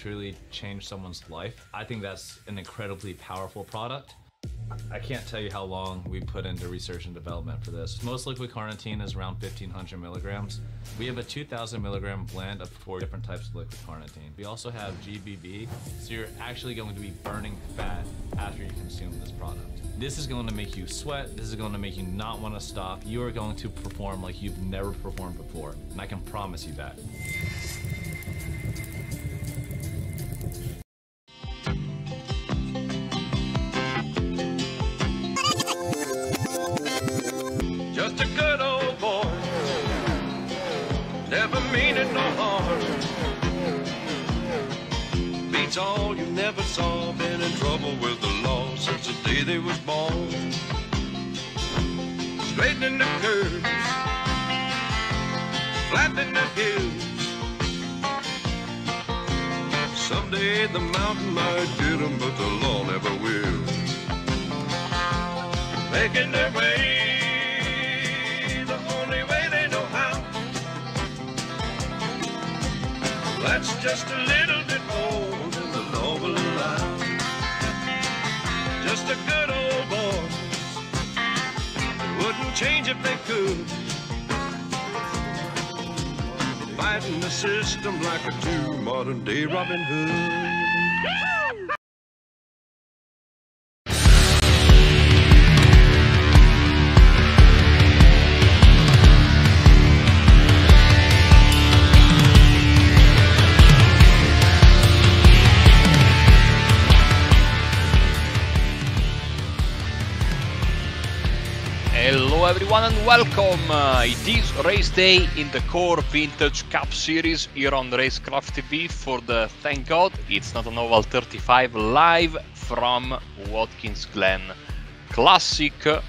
truly change someone's life, I think that's an incredibly powerful product. I can't tell you how long we put into research and development for this. Most liquid carnitine is around 1500 milligrams. We have a 2000 milligram blend of four different types of liquid carnitine. We also have GBB, so you're actually going to be burning fat after you consume this product. This is going to make you sweat. This is going to make you not want to stop. You are going to perform like you've never performed before, and I can promise you that. shoes, flapping the hills. Someday the mountain might get them, but the law never will. Making their way, the only way they know how. That's just a little bit more than the law will allow. Just a good old change if they could. Fighting the system like a true modern day Robin Hood. everyone and welcome! Uh, it is race day in the Core Vintage Cup Series here on Racecraft TV for the Thank God It's Not an Oval 35 live from Watkins Glen Classic... Uh,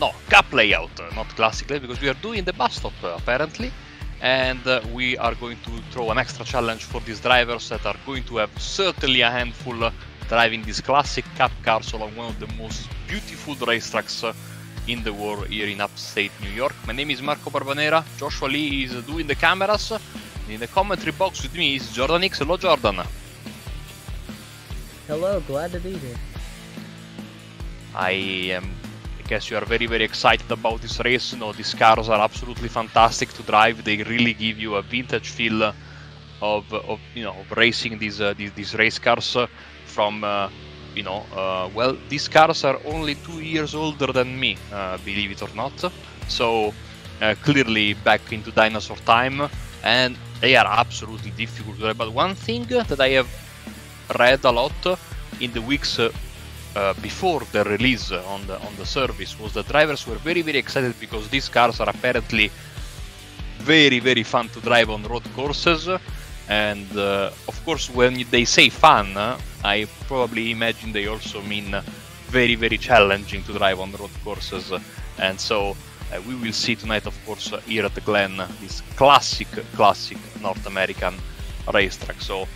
no, Cup layout, uh, not Classic layout, because we are doing the bus stop uh, apparently and uh, we are going to throw an extra challenge for these drivers that are going to have certainly a handful driving these classic cup cars along one of the most beautiful racetracks in the war here in upstate New York. My name is Marco Barbanera, Joshua Lee is doing the cameras, in the commentary box with me is Jordan X. Hello, Jordan. Hello, glad to be here. I am. I guess you are very, very excited about this race. You know, these cars are absolutely fantastic to drive. They really give you a vintage feel of, of you know, of racing these, uh, these, these race cars from. Uh, you know, uh, well, these cars are only two years older than me, uh, believe it or not. So uh, clearly back into dinosaur time, and they are absolutely difficult. But one thing that I have read a lot in the weeks uh, uh, before the release on the on the service was the drivers were very very excited because these cars are apparently very very fun to drive on road courses. And uh, of course, when they say fun, I probably imagine they also mean uh, very, very challenging to drive on road courses. And so uh, we will see tonight, of course, uh, here at the Glen, uh, this classic, classic North American racetrack. So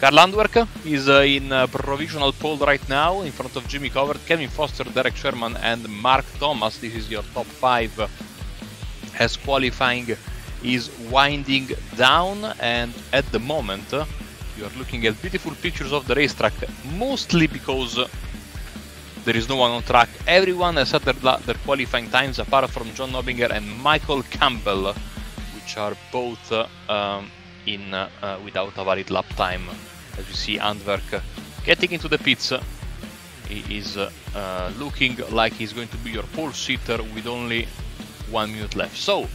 Carl Landwerk is uh, in uh, provisional pole right now in front of Jimmy Covert, Kevin Foster, Derek Sherman, and Mark Thomas. This is your top five as qualifying is winding down, and at the moment, you are looking at beautiful pictures of the racetrack, mostly because there is no one on track. Everyone has had their, their qualifying times apart from John Nobinger and Michael Campbell, which are both uh, um, in uh, uh, without a valid lap time. As you see, Antwerk getting into the pits. He is uh, uh, looking like he's going to be your pole sitter with only one minute left. So,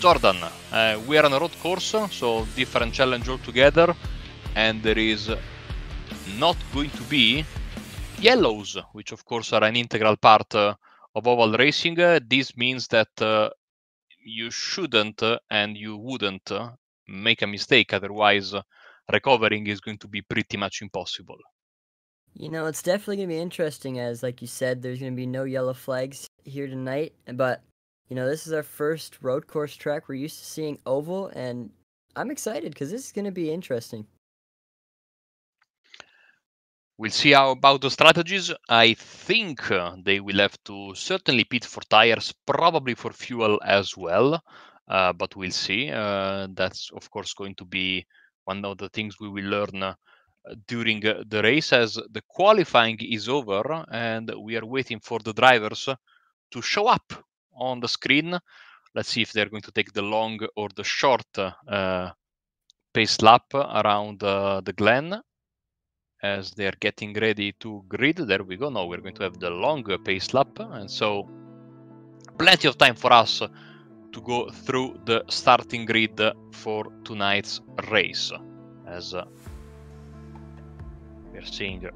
Jordan, uh, we are on a road course, so different challenge altogether and there is not going to be yellows, which of course are an integral part uh, of oval racing. Uh, this means that uh, you shouldn't uh, and you wouldn't uh, make a mistake, otherwise, uh, recovering is going to be pretty much impossible. You know, it's definitely going to be interesting, as like you said, there's going to be no yellow flags here tonight, but. You know, this is our first road course track. We're used to seeing oval, and I'm excited because this is going to be interesting. We'll see how about the strategies. I think uh, they will have to certainly pit for tires, probably for fuel as well. Uh, but we'll see. Uh, that's of course going to be one of the things we will learn uh, during uh, the race, as the qualifying is over and we are waiting for the drivers to show up on the screen. Let's see if they're going to take the long or the short uh, pace lap around the glen as they're getting ready to grid. There we go. Now we're going to have the long pace lap, and so plenty of time for us to go through the starting grid for tonight's race. As uh, we're seeing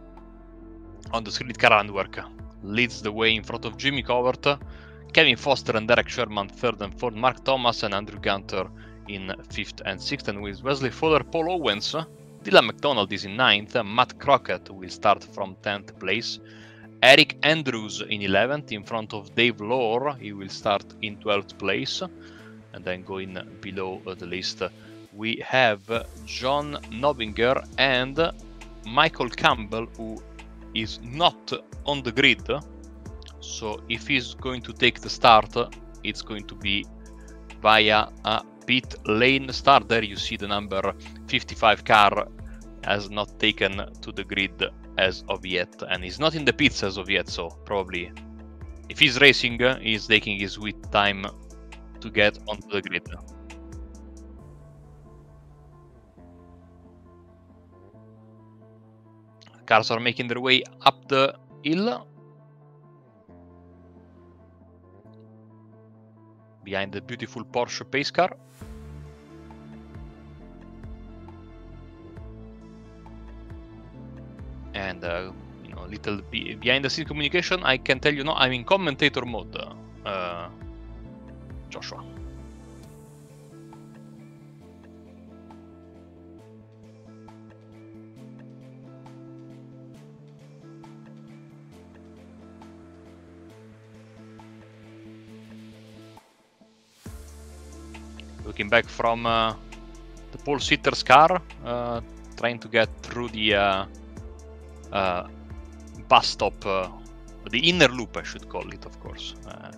on the screen, Karanwerk leads the way in front of Jimmy Covert, Kevin Foster and Derek Sherman third and fourth, Mark Thomas and Andrew Gunter in fifth and sixth, and with Wesley Fuller, Paul Owens Dylan McDonald is in 9th, Matt Crockett will start from 10th place, Eric Andrews in 11th in front of Dave Lohr, he will start in 12th place, and then going below uh, the list we have John Nobinger and Michael Campbell who is not on the grid so if he's going to take the start it's going to be via a pit lane start there you see the number 55 car has not taken to the grid as of yet and he's not in the pits as of yet so probably if he's racing uh, he's taking his with time to get onto the grid cars are making their way up the hill behind the beautiful Porsche pace car and uh, you know little behind the scenes communication i can tell you now i'm in commentator mode uh, joshua looking back from uh, the pole sitter's car, uh, trying to get through the uh, uh, bus stop, uh, the inner loop, I should call it, of course. Uh,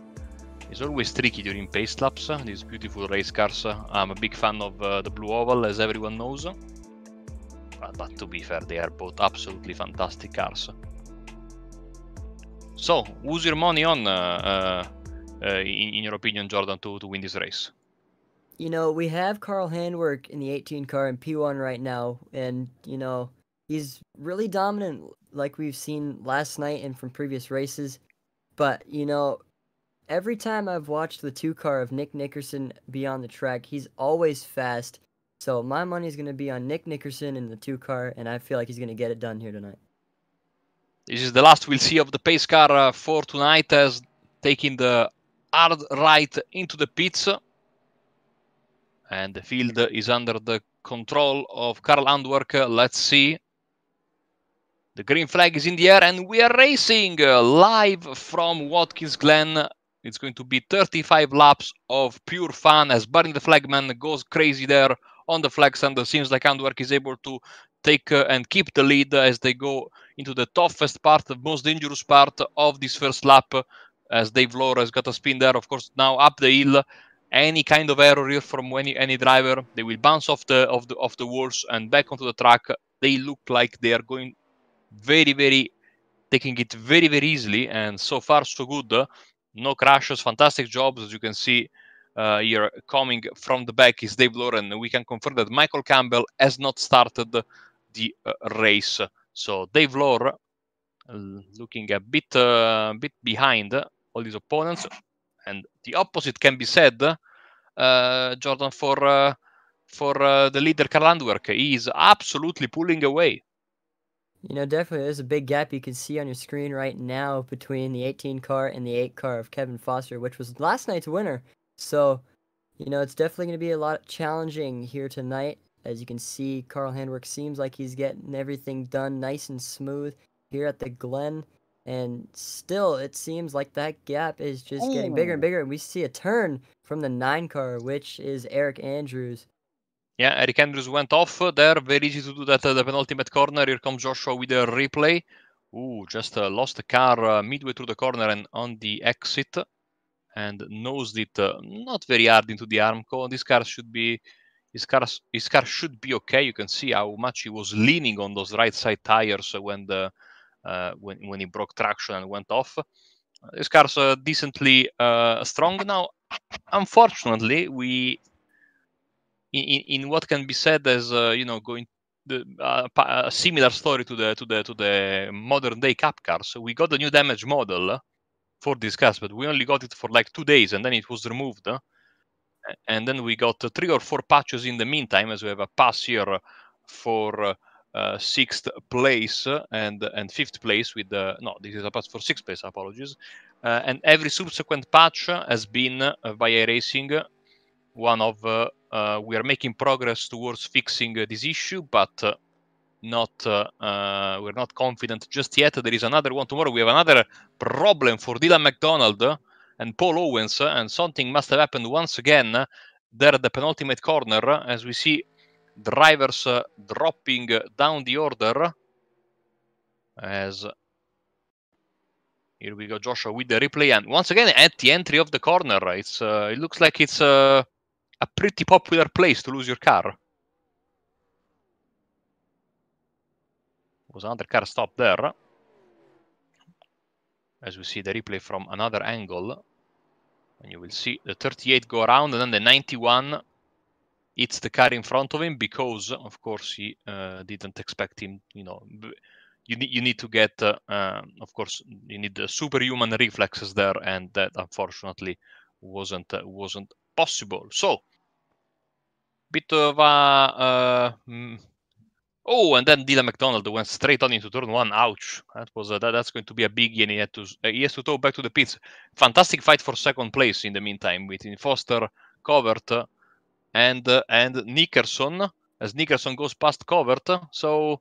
it's always tricky during pace laps, these beautiful race cars. I'm a big fan of uh, the Blue Oval, as everyone knows. But, but to be fair, they are both absolutely fantastic cars. So, who's your money on, uh, uh, in, in, your opinion, Jordan, to, to win this race? You know, we have Carl Handwork in the 18 car in P1 right now, and, you know, he's really dominant, like we've seen last night and from previous races. But you know, every time I've watched the two car of Nick Nickerson be on the track, he's always fast. So my money is going to be on Nick Nickerson in the two car, and I feel like he's going to get it done here tonight. This is the last we'll see of the pace car uh, for tonight, as taking the hard right into the pits. And the field is under the control of Carl Andwerk. Let's see the green flag is in the air and we are racing uh, live from Watkins Glen. It's going to be 35 laps of pure fun as Barney the Flagman goes crazy there on the flags and seems like Andwerk is able to take uh, and keep the lead as they go into the toughest part, the most dangerous part of this first lap uh, as Dave Laura has got a spin there. Of course, now up the hill, any kind of error here from any any driver, they will bounce off the of the of the walls and back onto the track. They look like they are going very, very taking it very, very easily. And so far, so good. No crashes, fantastic jobs, as you can see uh, here coming from the back is Dave Lauren. We can confirm that Michael Campbell has not started the uh, race. So Dave Lauren uh, looking a bit, uh, bit behind all his opponents. And the opposite can be said, uh, Jordan, for, uh, for uh, the leader Karl Landwerk. He is absolutely pulling away. You know, definitely there's a big gap you can see on your screen right now between the 18 car and the 8 car of Kevin Foster, which was last night's winner. So, you know, it's definitely going to be a lot challenging here tonight. As you can see, Carl Handwork seems like he's getting everything done nice and smooth here at the Glen. And still, it seems like that gap is just getting bigger and bigger. And we see a turn from the 9 car, which is Eric Andrews. Yeah, Eric Andrews went off there. Very easy to do that at uh, the penultimate corner. Here comes Joshua with a replay. Ooh, just uh, lost the car uh, midway through the corner and on the exit. And nosed it uh, not very hard into the armco. This car should be... His car, his car should be okay. You can see how much he was leaning on those right side tires when the uh, when when he broke traction and went off. This car's uh, decently strong now unfortunately, we in, in, in what can be said as uh, you know going the, uh, a similar story to the to the to the modern day cap cars. So we got the new damage model for this car, but we only got it for like two days, and then it was removed. And then we got uh, three or four patches in the meantime, as we have a pass here for uh, uh sixth place and and fifth place with the uh, no, this is a pass for sixth place. Apologies. Uh, and every subsequent patch has been uh, by erasing one of uh, uh, we are making progress towards fixing uh, this issue, but uh, not we're not confident just yet. There is another one tomorrow. We have another problem for Dylan McDonald and Paul Owens, and something must have happened once again there at the penultimate corner, as we see drivers uh, dropping down the order. As here we go, Joshua with the replay, and once again at the entry of the corner, it's uh, it looks like it's uh, a pretty popular place to lose your car. Was another car stopped there? As we see the replay from another angle, and you will see the 38 go around, and then the 91 hits the car in front of him because, of course, he uh, didn't expect him. You know, you need you need to get, uh, um, of course, you need the superhuman reflexes there, and that unfortunately wasn't uh, wasn't possible. So bit of a. Uh, mm. oh, and then Dylan McDonald went straight on into turn one. Ouch! That was that, that's going to be a biggie, and he had to uh, he has to tow back to the pits. Fantastic fight for second place in the meantime between Foster, Covert, uh, and uh, and Nickerson. As Nickerson goes past Covert, so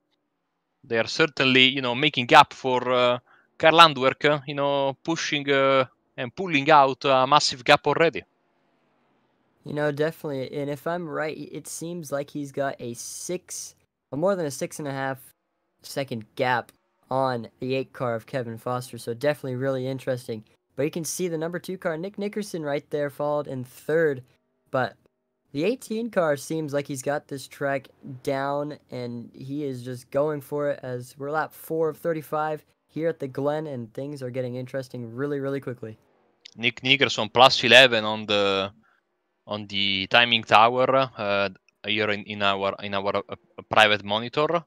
they are certainly you know making up for uh, Landwerk, you know pushing uh, and pulling out a massive gap already. You know, definitely. And if I'm right, it seems like he's got a six, more than a six and a half second gap on the eight car of Kevin Foster. So definitely really interesting. But you can see the number two car, Nick Nickerson, right there, followed in third. But the 18 car seems like he's got this track down and he is just going for it as we're lap four of 35 here at the Glen and things are getting interesting really, really quickly. Nick Nickerson plus 11 on the on the timing tower uh, here in, in, our in our uh, private monitor.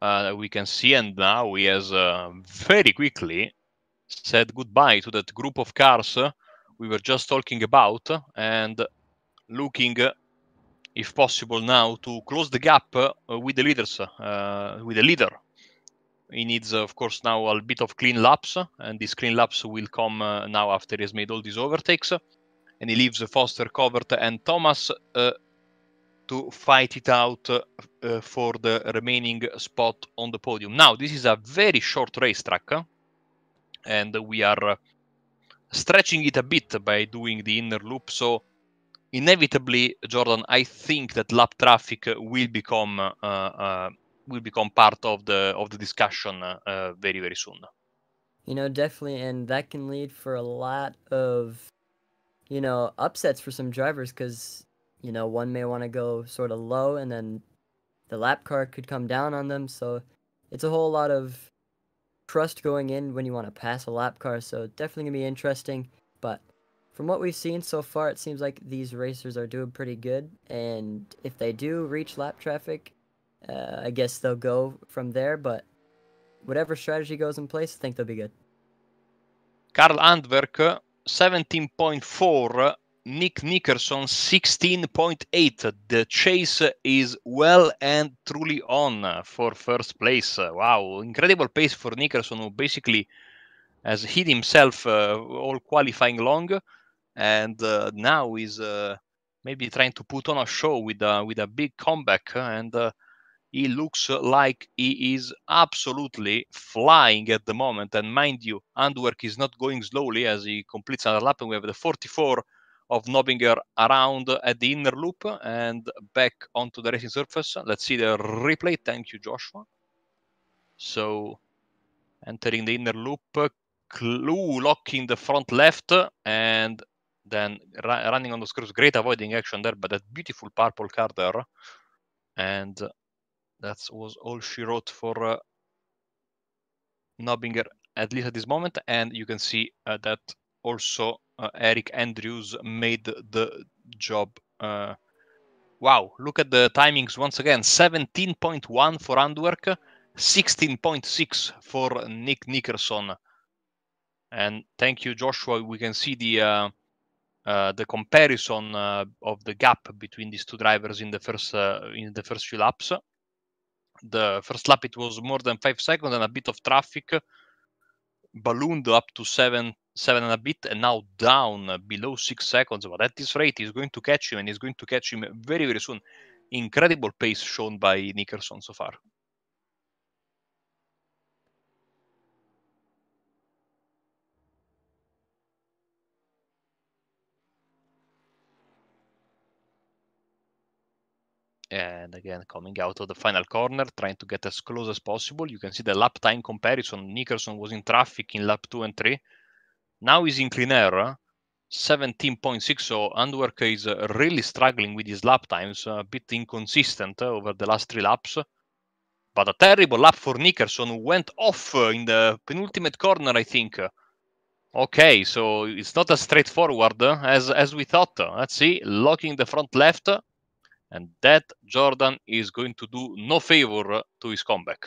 Uh, we can see and now he has uh, very quickly said goodbye to that group of cars we were just talking about and looking if possible now to close the gap with the leaders with the leader he needs of course now a bit of clean laps and these clean laps will come now after he has made all these overtakes and he leaves Foster, covered and Thomas uh, to fight it out uh, for the remaining spot on the podium. Now, this is a very short racetrack, uh, and we are uh, stretching it a bit by doing the inner loop. So, inevitably, Jordan, I think that lap traffic will become uh, uh will become part of the of the discussion very very soon. You know, definitely, and that can lead for a lot of you know, upsets for some drivers because, you know, one may want to go sort of low and then the lap car could come down on them. So it's a whole lot of trust going in when you want to pass a lap car. So definitely going to be interesting. But from what we've seen so far, it seems like these racers are doing pretty good. And if they do reach lap traffic, uh, I guess they'll go from there. But whatever strategy goes in place, I think they'll be good. Karl Andwerke 17.4, Nick Nickerson 16.8. The chase is well and truly on for first place. Wow, incredible pace for Nickerson, who basically has hit himself uh, all qualifying long, and uh, now is uh, maybe trying to put on a show with with a big comeback and. Uh, he looks like he is absolutely flying at the moment. And mind you, Handwerk is not going slowly as he completes another lap. And we have the 44 of Nobinger around at the inner loop and back onto the racing surface. Let's see the replay. Thank you, Joshua. So entering the inner loop, Clue locking the front left and then running on the screws. Great avoiding action there, but that beautiful purple car there. And that was all she wrote for uh, Nobinger, at least at this moment. And you can see uh, that also uh, Eric Andrews made the job. Uh, wow, look at the timings once again 17.1 for Andwerk, 16.6 for Nick Nickerson. And thank you, Joshua. We can see the. Uh, uh, the comparison uh, of the gap between these two drivers in the first uh, in the first few laps the first lap it was more than five seconds and a bit of traffic ballooned up to seven seven and a bit and now down below six seconds but at this rate he's going to catch him and he's going to catch him very very soon incredible pace shown by nickerson so far and again coming out of the final corner trying to get as close as possible you can see the lap time comparison nickerson was in traffic in lap 2 and 3 now he's in clean air 17.6 so Andwerk is uh, really struggling with his lap times uh, a bit inconsistent uh, over the last three laps but a terrible lap for Nickerson who went off in the penultimate corner I think okay so it's not as straightforward as as we thought let's see locking the front left and that Jordan is going to do no favor to his comeback.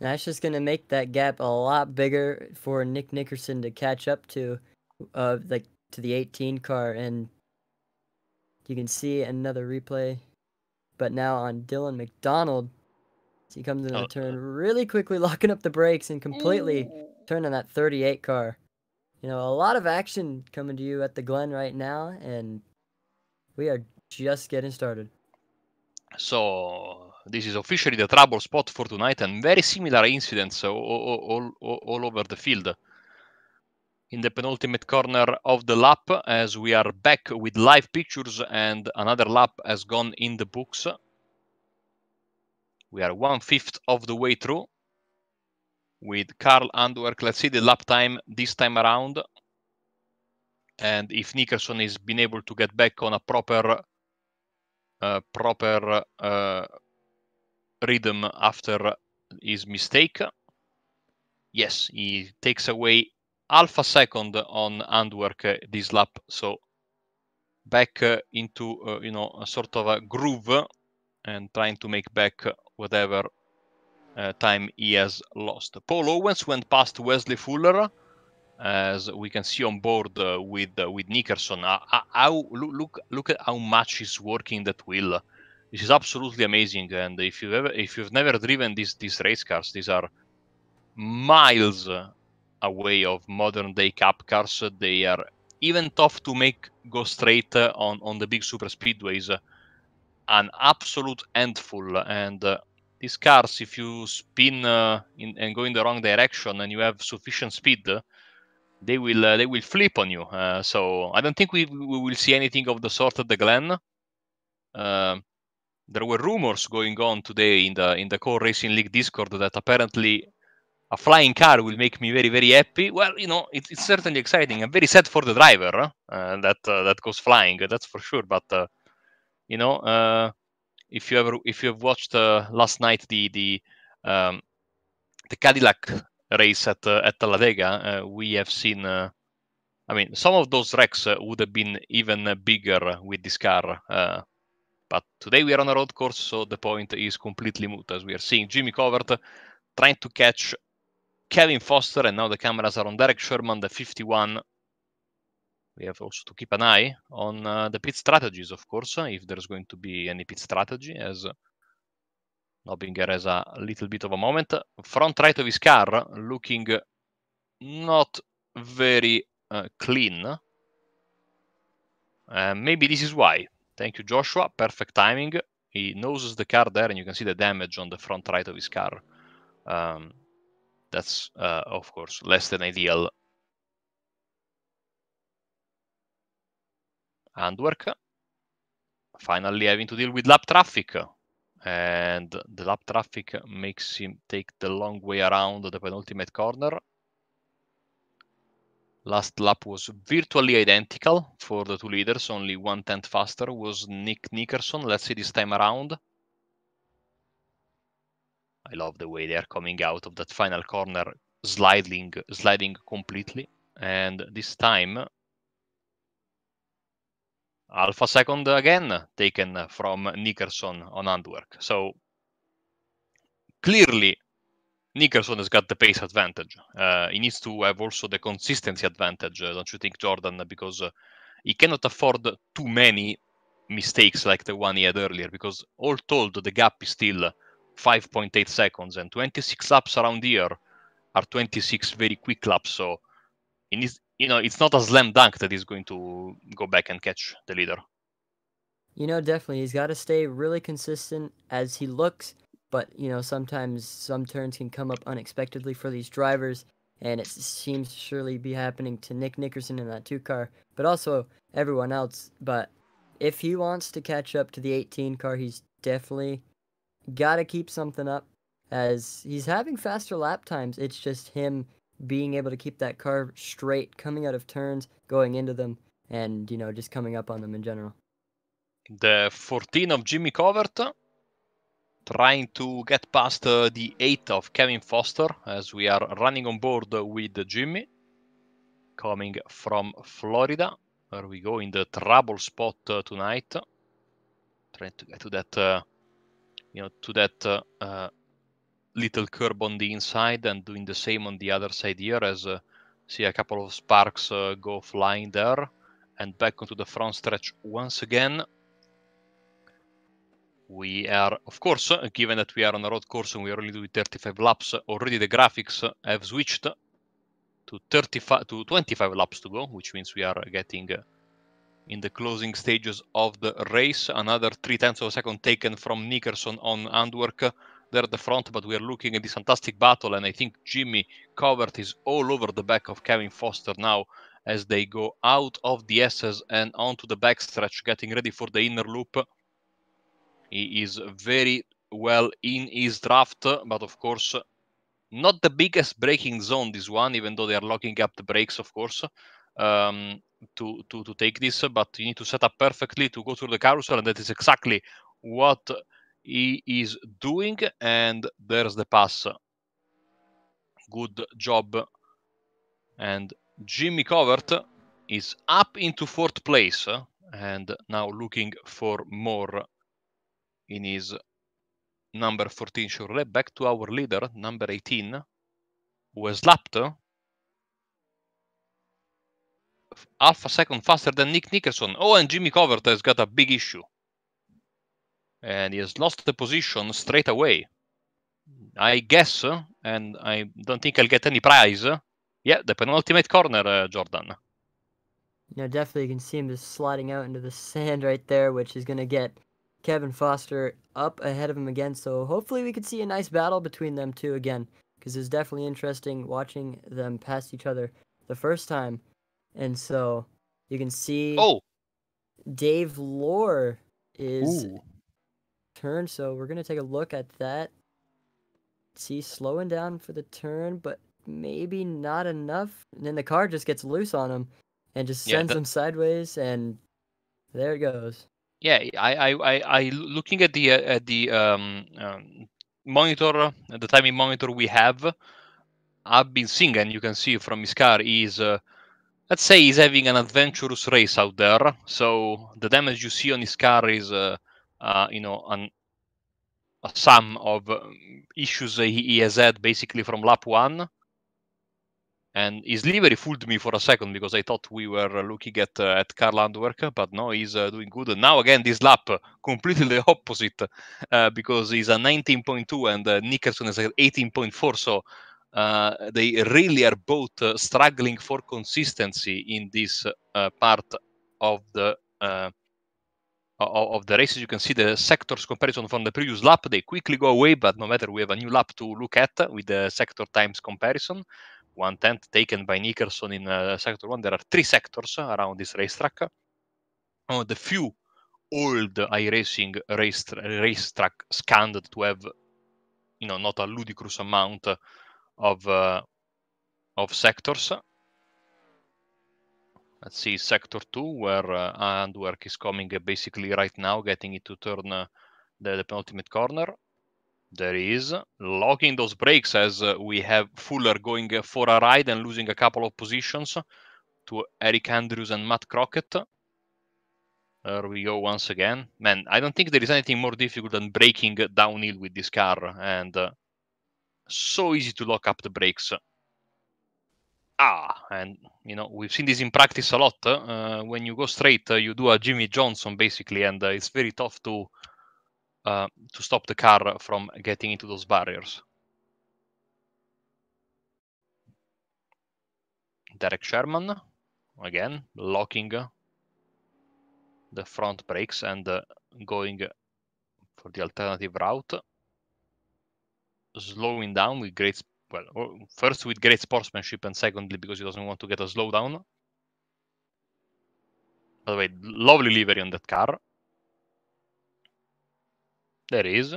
That's just going to make that gap a lot bigger for Nick Nickerson to catch up to, uh, like to the 18 car. And you can see another replay, but now on Dylan McDonald, he comes into oh. turn uh, really quickly, locking up the brakes and completely turning that 38 car. You know, a lot of action coming to you at the Glen right now, and we are just getting started. So this is officially the trouble spot for tonight, and very similar incidents uh, all, all, all, all over the field. In the penultimate corner of the lap, as we are back with live pictures, and another lap has gone in the books. We are one fifth of the way through with Carl Andwerk. Let's see the lap time this time around. And if Nickerson is been able to get back on a proper proper uh, rhythm after his mistake. Yes, he takes away half a second on handwork uh, this lap, so back uh, into uh, you know a sort of a groove and trying to make back whatever uh, time he has lost. Paul Owens went past Wesley Fuller as we can see on board uh, with uh, with Nickerson. Uh, how look look at how much he's working that wheel. This is absolutely amazing. And if you ever if you've never driven these these race cars, these are miles away of modern day cup cars. They are even tough to make go straight on on the big super speedways. An absolute handful and uh, these cars if you spin uh, in, and go in the wrong direction and you have sufficient speed they will uh, they will flip on you. Uh, so I don't think we we will see anything of the sort at the Glen. Uh, there were rumors going on today in the in the Core Racing League Discord that apparently a flying car will make me very very happy. Well, you know, it, it's certainly exciting. I'm very sad for the driver uh, that uh, that goes flying. That's for sure. But uh, you know, if you ever if you have watched last night the the um, the Cadillac race at uh, at Talladega, uh, we have seen. Uh, I mean, some of those wrecks would have been even bigger with this car. but today we are on a road course, so the point is completely moot. As we are seeing Jimmy Covert trying to catch Kevin Foster, and now the cameras are on Derek Sherman, the 51. We have also to keep an eye on uh, the pit strategies, of course, if there's going to be any pit strategy, as Nobinger has a little bit of a moment. Front right of his car looking not very uh, clean. Uh, maybe this is why. Thank you, Joshua. Perfect timing. He noses the car there, and you can see the damage on the front right of his car. Um, that's, uh, of course, less than ideal. Handwork. Finally having to deal with lap traffic and the lap traffic makes him take the long way around the penultimate corner. Last lap was virtually identical for the two leaders, only one tenth faster was Nick Nickerson. Let's see this time around. I love the way they are coming out of that final corner, sliding, sliding completely. And this time Alpha second again taken from Nickerson on Antwerp. So clearly, Nickerson has got the pace advantage. Uh, he needs to have also the consistency advantage, uh, don't you think, Jordan? Because uh, he cannot afford too many mistakes like the one he had earlier. Because all told, the gap is still 5.8 seconds, and 26 laps around here are 26 very quick laps. So he needs you know, it's not a slam dunk that he's going to go back and catch the leader. You know, definitely. He's got to stay really consistent as he looks, but, you know, sometimes some turns can come up unexpectedly for these drivers, and it seems to surely be happening to Nick Nickerson in that two car, but also everyone else. But if he wants to catch up to the 18 car, he's definitely got to keep something up as he's having faster lap times. It's just him being able to keep that car straight, coming out of turns, going into them, and you know just coming up on them in general. The 14 of Jimmy Covert trying to get past uh, the 8 of Kevin Foster as we are running on board with Jimmy coming from Florida where we go in the trouble spot uh, tonight trying to get to that uh, you know to that uh, uh, little curb on the inside and doing the same on the other side here as uh, see a couple of sparks uh, go flying there and back onto the front stretch once again. We are, of course, uh, given that we are on a road course and we are only doing 35 laps, uh, already the graphics uh, have switched to 35 to 25 laps to go, which means we are getting in the closing stages of the race. Another three tenths of a second taken from Nickerson on Andwerk there at the front, but we are looking at this fantastic battle. And I think Jimmy covered is all over the back of Kevin Foster now as they go out of the S's and onto the backstretch, getting ready for the inner loop. He is very well in his draft, but of course, not the biggest braking zone, this one, even though they are locking up the brakes, of course. Um, to, to, to take this, but you need to set up perfectly to go through the carousel, and that is exactly what he is doing and there's the pass good job and jimmy covert is up into fourth place and now looking for more in his number 14 Chevrolet back to our leader number 18 who has lapped half a second faster than Nick Nickerson. Oh, and Jimmy Covert has got a big issue and he has lost the position straight away. I guess, and I don't think I'll get any prize. Yeah, the penultimate corner, uh, Jordan. No, definitely you can see him just sliding out into the sand right there, which is going to get Kevin Foster up ahead of him again. So hopefully we could see a nice battle between them two again, because it's definitely interesting watching them pass each other the first time. And so you can see. Oh. Dave Lore is Ooh turn, so we're going to take a look at that. See, slowing down for the turn, but maybe not enough. And then the car just gets loose on him and just sends yeah, that... him sideways, and there it goes. Yeah, I, I, I, I looking at the uh, at the um, um, monitor, the timing monitor we have, I've been seeing, and you can see from his car, is uh, let's say he's having an adventurous race out there. So the damage you see on his car is uh, uh, you know, an, a sum of um, issues he, he, has had basically from lap one. And his livery fooled me for a second because I thought we were looking at uh, at Carl Landwerk, but no, he's uh, doing good. And now again, this lap completely the opposite uh, because he's a 19.2 and uh, Nickerson is at 18.4. So uh, they really are both uh, struggling for consistency in this uh, part of the uh, of the races, you can see the sectors comparison from the previous lap. They quickly go away, but no matter, we have a new lap to look at with the sector times comparison. One tenth taken by Nickerson in uh, sector one. There are three sectors around this racetrack. Uh, the few old iRacing racing racetrack scanned to have, you know, not a ludicrous amount of uh, of sectors let's see sector two where uh, work is coming uh, basically right now getting it to turn uh, the, the, penultimate corner there is locking those brakes as uh, we have Fuller going uh, for a ride and losing a couple of positions to Eric Andrews and Matt Crockett there we go once again man I don't think there is anything more difficult than breaking downhill with this car and uh, so easy to lock up the brakes ah, and you know we've seen this in practice a lot. Eh? Uh, when you go straight, uh, you do a Jimmy Johnson basically, and uh, it's very tough to uh, to stop the car from getting into those barriers. Derek Sherman, again locking the front brakes and uh, going for the alternative route, slowing down with great speed well, first with great sportsmanship, and secondly because he doesn't want to get a slowdown. By the way, lovely livery on that car. There is.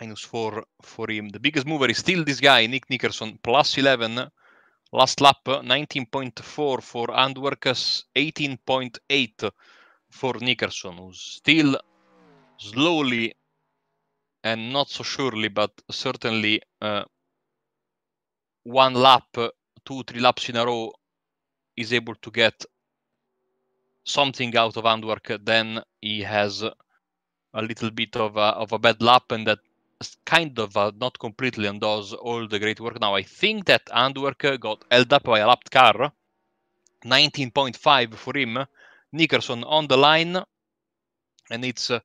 Minus four for him. The biggest mover is still this guy, Nick Nickerson, plus 11. Last lap, 19.4 for Andwerkes, 18.8 for Nickerson, who's still slowly and not so surely, but certainly uh, one lap, two, three laps in a row is able to get something out of Handwerk, then he has a little bit of a, of a bad lap and that kind of uh, not completely undoes all the great work. Now, I think that Handwerk got held up by a lapped car, 19.5 for him. Nickerson on the line, and it's uh,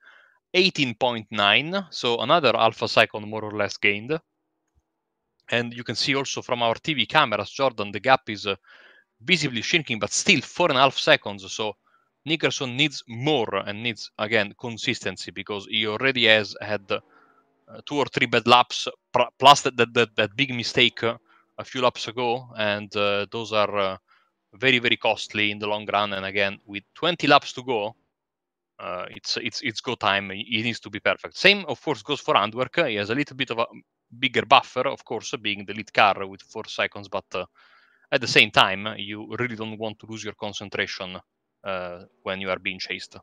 18.9, so another alpha second more or less gained. And you can see also from our TV cameras, Jordan, the gap is uh, visibly shrinking, but still four and a half seconds. So Nickerson needs more and needs, again, consistency because he already has had uh, two or three bad laps, plus that, that, that, that big mistake uh, a few laps ago. And uh, those are uh, very, very costly in the long run. And again, with 20 laps to go, uh, it's it's it's go time. It needs to be perfect. Same, of course, goes for Handwerk. He has a little bit of a bigger buffer, of course, being the lead car with four seconds. But uh, at the same time, you really don't want to lose your concentration uh, when you are being chased.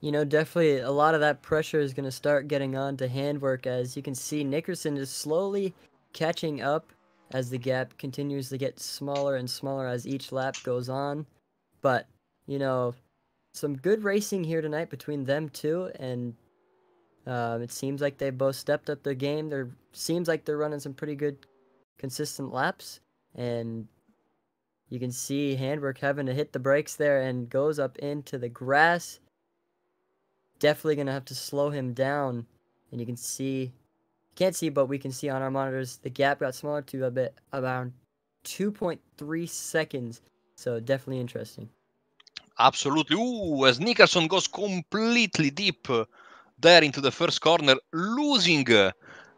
You know, definitely a lot of that pressure is going to start getting on to Handwerk. As you can see, Nickerson is slowly catching up as the gap continues to get smaller and smaller as each lap goes on. But, you know, some good racing here tonight between them two, and uh, it seems like they both stepped up their game. There seems like they're running some pretty good, consistent laps, and you can see Handwork having to hit the brakes there and goes up into the grass. Definitely gonna have to slow him down, and you can see, can't see, but we can see on our monitors the gap got smaller to a bit around 2.3 seconds. So definitely interesting. Absolutely. Ooh, as Nickerson goes completely deep there into the first corner, losing uh,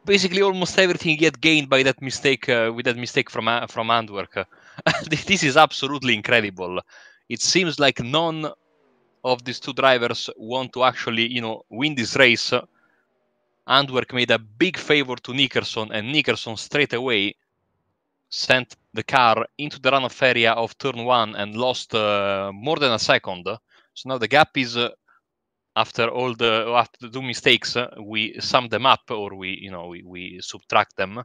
basically almost everything he had gained by that mistake uh, with that mistake from uh, from Antwerp. this is absolutely incredible. It seems like none of these two drivers want to actually, you know, win this race. Antwerp made a big favor to Nickerson, and Nickerson straight away sent the car into the runoff area of turn one and lost uh, more than a second. So now the gap is, uh, after all the after the two mistakes, uh, we sum them up or we you know we, we subtract them, uh,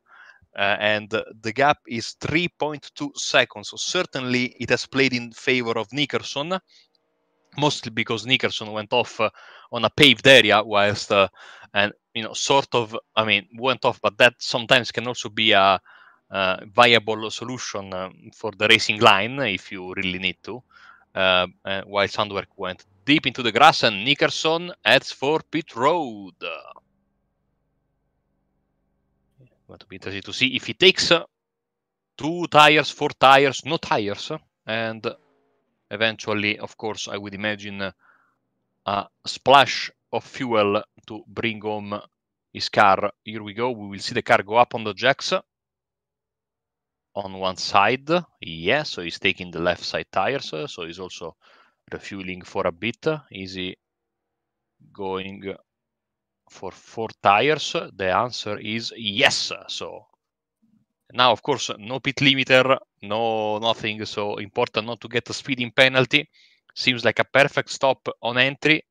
and the gap is 3.2 seconds. So certainly it has played in favor of Nickerson, mostly because Nickerson went off uh, on a paved area whilst uh, and you know sort of I mean went off, but that sometimes can also be a uh, viable solution eh, for the racing line if you really need to. Uh, uh, while Sandwerk went deep into the grass and Nickerson heads for pit road. Going to be interesting to see if he takes two tires, four tires, no tires, and eventually, of course, I would imagine a splash of fuel to bring home his car. Here we go. We will see the car go up on the jacks on one side. Yeah, so he's taking the left side tires, so he's also refueling for a bit. Easy going for four tires? The answer is yes. So now, of course, no pit limiter, no nothing. So important not to get a speeding penalty. Seems like a perfect stop on entry,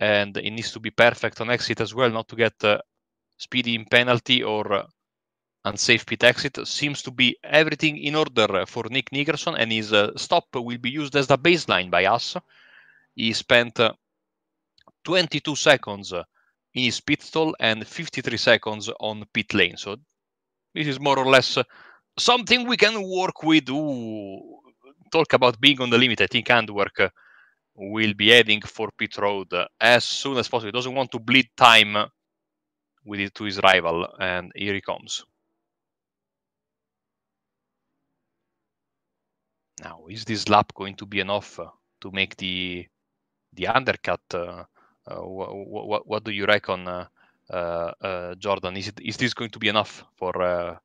and it needs to be perfect on exit as well, not to get a speeding penalty or and safe pit exit seems to be everything in order for Nick Nickerson, and his uh, stop will be used as the baseline by us. He spent uh, 22 seconds in his pit stall and 53 seconds on pit lane. So this is more or less uh, something we can work with. Ooh, talk about being on the limit. I think Handwork uh, will be heading for pit road uh, as soon as possible. He doesn't want to bleed time with it to his rival, and here he comes. Now, is this lap going to be enough uh, to make the the undercut? what, uh, uh, what, what do you reckon, Jordan? Is it is this going to be enough for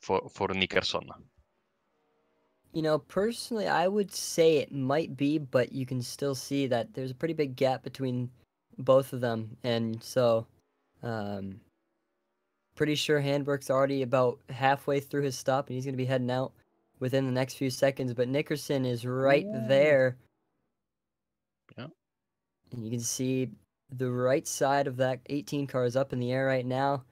for for Nickerson? You know, personally, I would say it might be, but you can still see that there's a pretty big gap between both of them, and so um, pretty sure Handbrick's already about halfway through his stop, and he's going to be heading out within the next few seconds, but Nickerson is right yeah. there. Yeah. And you can see the right side of that 18 car is up in the air right now.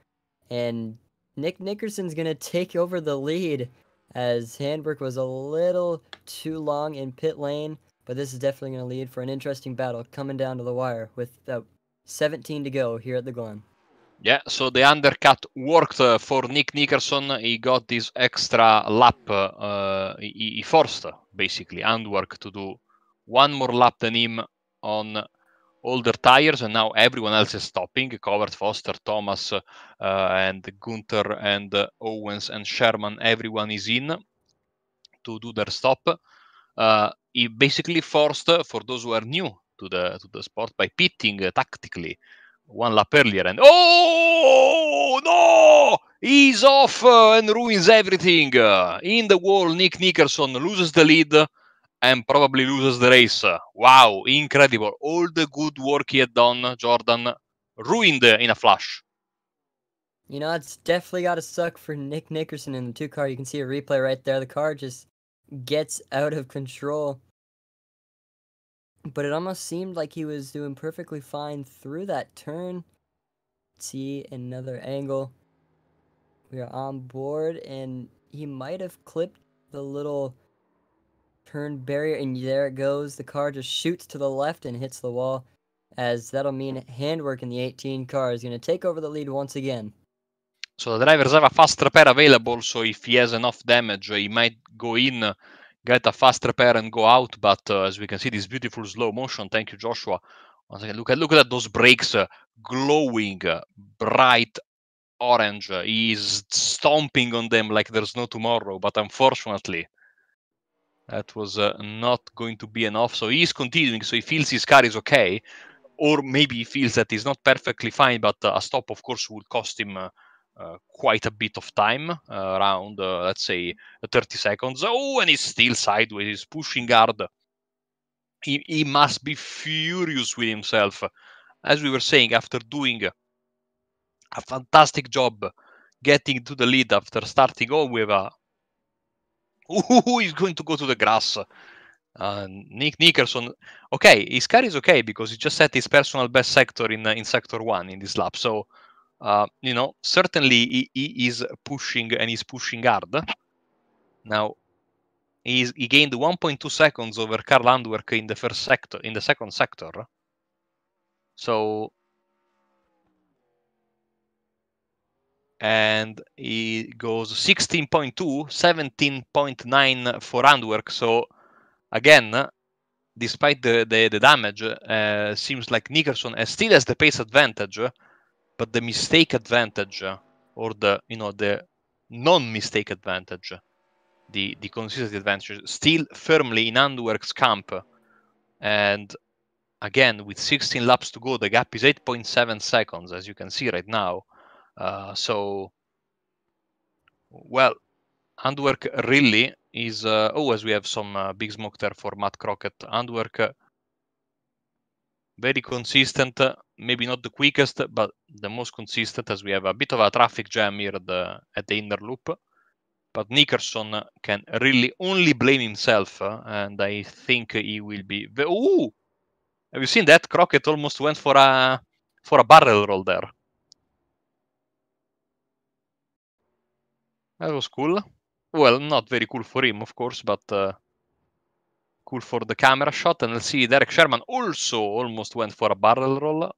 And Nick Nickerson's going to take over the lead as Handbrick was a little too long in pit lane. But this is definitely going to lead for an interesting battle coming down to the wire with uh, 17 to go here at the Glen. Yeah, so the undercut worked uh, for Nick Nickerson. He got this extra lap. Uh, he, he, forced basically Handwork to do one more lap than him on older tires, and now everyone else is stopping. Covered Foster, Thomas, uh, and Gunther, and uh, Owens, and Sherman. Everyone is in to do their stop. Uh, he basically forced, uh, for those who are new to the to the sport, by pitting tactically one lap earlier, and oh no, he's off and ruins everything. in the wall, Nick Nickerson loses the lead and probably loses the race. Wow, incredible! All the good work he had done, Jordan, ruined in a flash. You know, it's definitely got to suck for Nick Nickerson in the two car. You can see a replay right there. The car just gets out of control. But it almost seemed like he was doing perfectly fine through that turn. see another angle. We are on board, and he might have clipped the little turn barrier, and there it goes. The car just shoots to the left and hits the wall, as that'll mean handwork in the 18 car is going to take over the lead once again. So the drivers have a fast repair available, so if he has enough damage, he might go in get a fast repair and go out. But uh, as we can see, this beautiful slow motion. Thank you, Joshua. One second. look at look at those brakes, uh, glowing uh, bright orange. Uh, he is stomping on them like there's no tomorrow. But unfortunately, that was uh, not going to be enough. So he is continuing. So he feels his car is okay, or maybe he feels that he's not perfectly fine. But uh, a stop, of course, would cost him uh, quite a bit of time, uh, around uh, let's say 30 seconds. Oh, and he's still sideways. He's pushing hard. He, he must be furious with himself, as we were saying after doing a fantastic job getting to the lead after starting on with a who is going to go to the grass. Uh, Nick Nickerson, okay, his car is okay because he just set his personal best sector in in sector one in this lap. So uh, you know, certainly he, he, is pushing and he's pushing hard. Now, he's, he gained 1.2 seconds over Carl Landwerk in the first sector, in the second sector. So, and he goes 16.2, 17.9 for Landwerk. So, again, despite the, the, the damage, uh, seems like Nickerson uh, still has the pace advantage but the mistake advantage or the you know the non-mistake advantage, the the consistency advantage, still firmly in Handwerk's camp, and again with 16 laps to go, the gap is 8.7 seconds, as you can see right now. Uh, so, well, Handwerk really is. Uh, oh, as we have some uh, big smoke there for Matt Crockett, Handwerk uh, very consistent uh, maybe not the quickest, but the most consistent as we have a bit of a traffic jam here at the, at the inner loop. But Nickerson can really only blame himself, uh, and I think he will be. Ooh, have you seen that? Crockett almost went for a for a barrel roll there. That was cool. Well, not very cool for him, of course, but uh, cool for the camera shot. And let's see, Derek Sherman also almost went for a barrel roll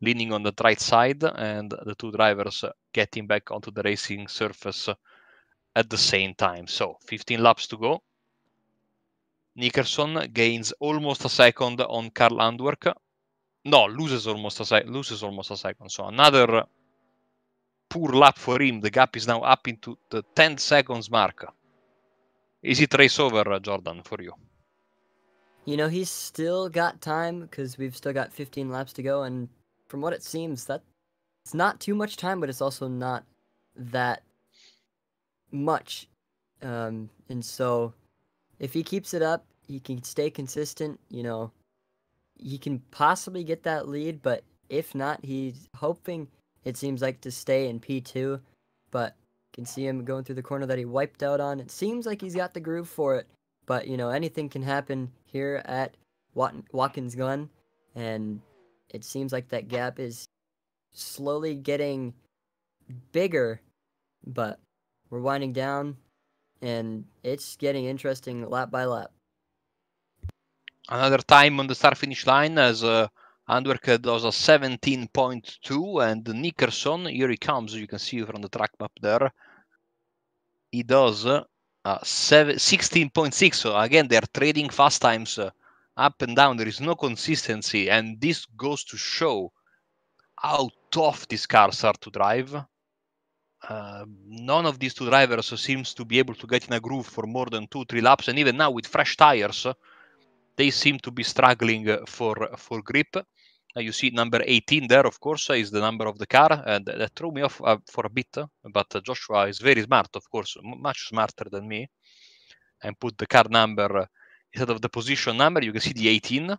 leaning on the right side and the two drivers getting back onto the racing surface at the same time. So 15 laps to go. Nickerson gains almost a second on Carl Andwerk. No, loses almost a sec- loses almost a second. So another poor lap for him. The gap is now up into the 10 seconds mark. Is it race over, Jordan, for you? You know, he's still got time because we've still got 15 laps to go, and from what it seems, that it's not too much time, but it's also not that much. Um, and so, if he keeps it up, he can stay consistent. You know, he can possibly get that lead, but if not, he's hoping it seems like to stay in P2. But can see him going through the corner that he wiped out on. It seems like he's got the groove for it, but you know anything can happen here at Wat- Watkins Glen, and it seems like that gap is slowly getting bigger, but we're winding down and it's getting interesting lap by lap. Another time on the start finish line as uh, Handwerk does a 17.2 and Nickerson, here he comes, you can see from the track map there. He does uh, 16.6, so again they're trading fast times. Uh, up and down. There is no consistency, and this goes to show how tough these cars are to drive. Uh, none of these two drivers seems to be able to get in a groove for more than two, three laps, and even now with fresh tires, they seem to be struggling for for grip. Uh, you see number 18 there, of course, is the number of the car, and that threw me off uh, for a bit. But uh, Joshua is very smart, of course, much smarter than me, and put the car number instead of the position number, you can see the 18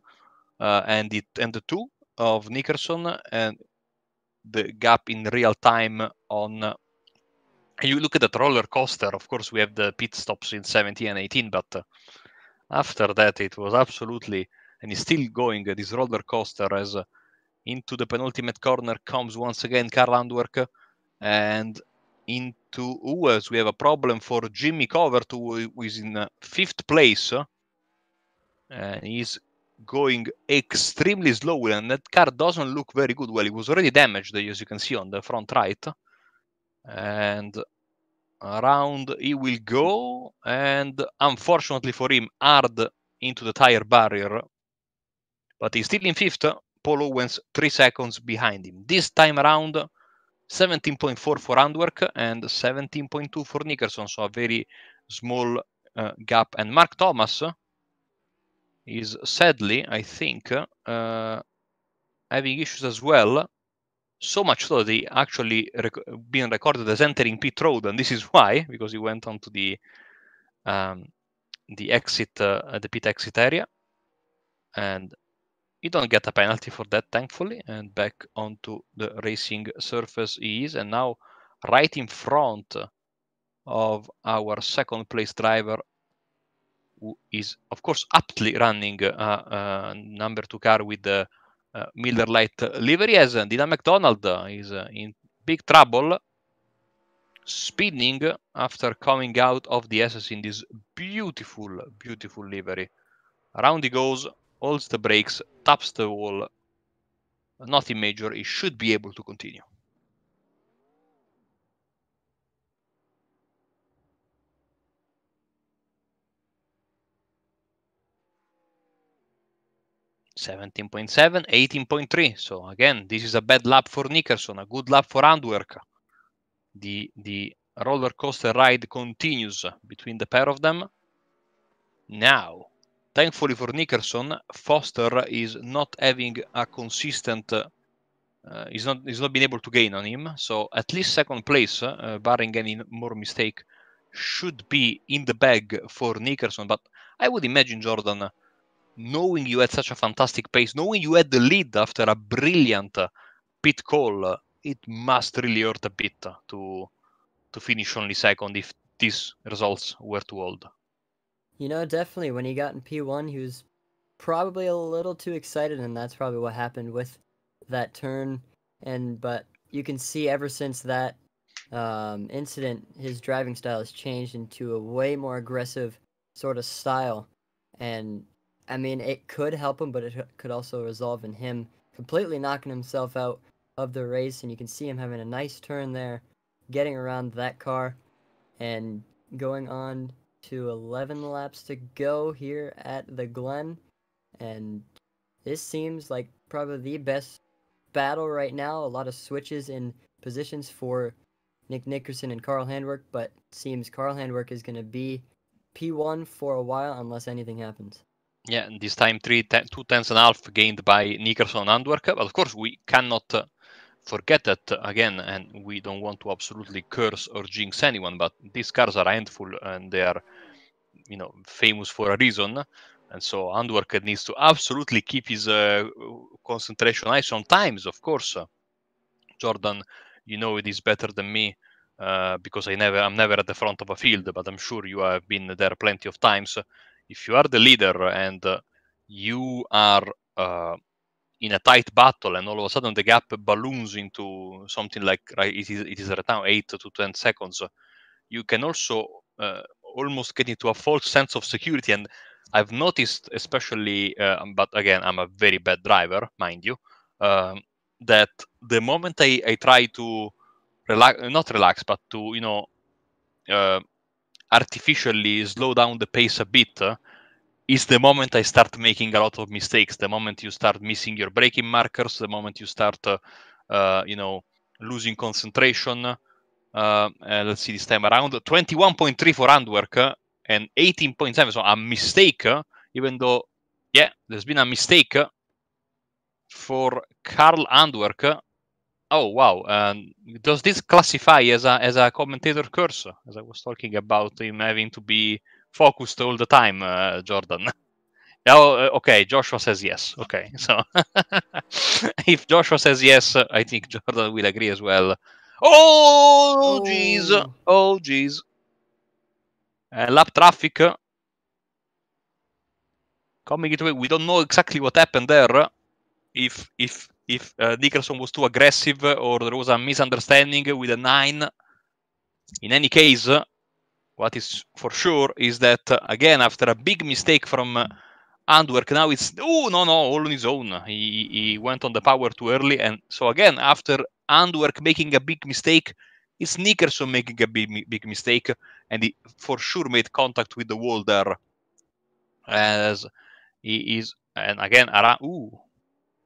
uh, and the and the two of Nickerson and the gap in real time on. Uh, you look at that roller coaster. Of course, we have the pit stops in 17 and 18, but uh, after that, it was absolutely and is still going. Uh, this roller coaster as uh, into the penultimate corner comes once again Carl Handwerk and into us We have a problem for Jimmy Covert, who is in uh, fifth place and he's going extremely slow and that car doesn't look very good well it was already damaged as you can see on the front right and around he will go and unfortunately for him hard into the tire barrier but he's still in fifth paul owens three seconds behind him this time around 17.4 for Handwerk and 17.2 for Nickerson so a very small uh, gap and Mark Thomas is sadly, I think, uh, having issues as well. So much so that he actually rec being recorded as entering pit road, and this is why because he went onto the um, the exit, uh, the pit exit area, and you don't get a penalty for that, thankfully. And back onto the racing surface he is, and now right in front of our second place driver is of course aptly running uh, uh, number two car with the uh, Miller Lite livery as Dina McDonald is in big trouble spinning after coming out of the SS in this beautiful, beautiful livery. Around he goes, holds the brakes, taps the wall. Nothing major, he should be able to continue. 17.7, 18.3. So again, this is a bad lap for Nickerson, a good lap for Andwerk. The the roller coaster ride continues between the pair of them. Now, thankfully for Nickerson, Foster is not having a consistent. Uh, he's not he's not been able to gain on him. So at least second place, uh, barring any more mistake, should be in the bag for Nickerson. But I would imagine Jordan knowing you had such a fantastic pace, knowing you had the lead after a brilliant uh, pit call, it must really hurt a bit to to finish only second if these results were to hold. You know, definitely when he got in P1, he was probably a little too excited, and that's probably what happened with that turn. And but you can see ever since that um, incident, his driving style has changed into a way more aggressive sort of style, and I mean, it could help him, but it could also resolve in him completely knocking himself out of the race. And you can see him having a nice turn there, getting around that car, and going on to 11 laps to go here at the Glen. And this seems like probably the best battle right now. A lot of switches in positions for Nick Nickerson and Carl Handwork, but seems Carl Handwork is going to be P1 for a while unless anything happens. Yeah, and this time three ten, two tens tenths and a half gained by Nickerson and Antwerp. But of course, we cannot uh, forget that uh, again, and we don't want to absolutely curse or jinx anyone. But these cars are handful, and they are, you know, famous for a reason. And so Andwerk needs to absolutely keep his uh, concentration high sometimes, of course. Jordan, you know it is better than me uh, because I never, I'm never at the front of a field, but I'm sure you have been there plenty of times if you are the leader and uh, you are uh, in a tight battle and all of a sudden the gap balloons into something like right, it is it is right now eight to ten seconds, you can also uh, almost get into a false sense of security. And I've noticed, especially, uh, but again, I'm a very bad driver, mind you, um, that the moment I, I try to relax, not relax, but to you know uh, artificially slow down the pace a bit uh, is the moment I start making a lot of mistakes. The moment you start missing your braking markers, the moment you start, uh, uh, you know, losing concentration. Uh, uh, let's see this time around 21.3 for handwork uh, and 18.7. So a mistake, even though, yeah, there's been a mistake for Carl Handwork Oh wow! Um, does this classify as a as a commentator curse? As I was talking about him having to be focused all the time, uh, Jordan. oh, okay. Joshua says yes. Okay, so if Joshua says yes, I think Jordan will agree as well. Oh jeez! Oh jeez! Oh, uh, lap traffic coming it way. We don't know exactly what happened there. If if if uh, was too aggressive or there was a misunderstanding with a nine. In any case, what is for sure is that uh, again after a big mistake from uh, Andwerk, now it's oh no no all on his own. He he went on the power too early, and so again after Andwerk making a big mistake, it's Nickerson making a big big mistake, and he for sure made contact with the wall there, as he is. And again, around, ooh,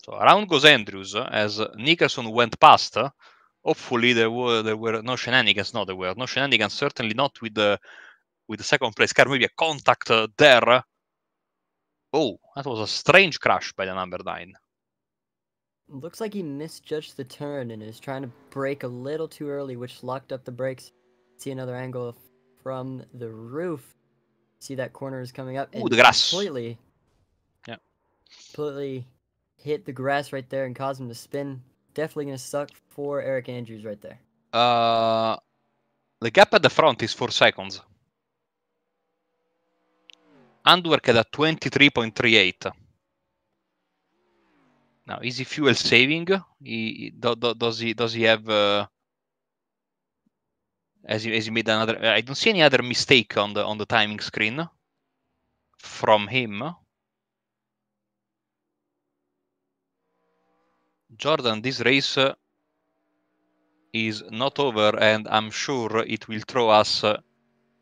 so around goes Andrews eh, as Nicholson went past. Eh, hopefully there were there were no shenanigans. No, there were no shenanigans. Certainly not with the with the second place car. Maybe a contact eh, there. Oh, that was a strange crash by the number nine. Looks like he misjudged the turn and is trying to brake a little too early, which locked up the brakes. See another angle from the roof. See that corner is coming up. Ooh, the grass. Completely. Yeah. Completely hit the grass right there and cause him to spin. Definitely going to suck for Eric Andrews right there. Uh, the gap at the front is 4 seconds. Handworked at 23.38. Now, is he fuel saving? He, do, do, does he does he have... Uh, as you, as you made another... I don't see any other mistake on the on the timing screen from him. Jordan, this race is not over, and I'm sure it will throw us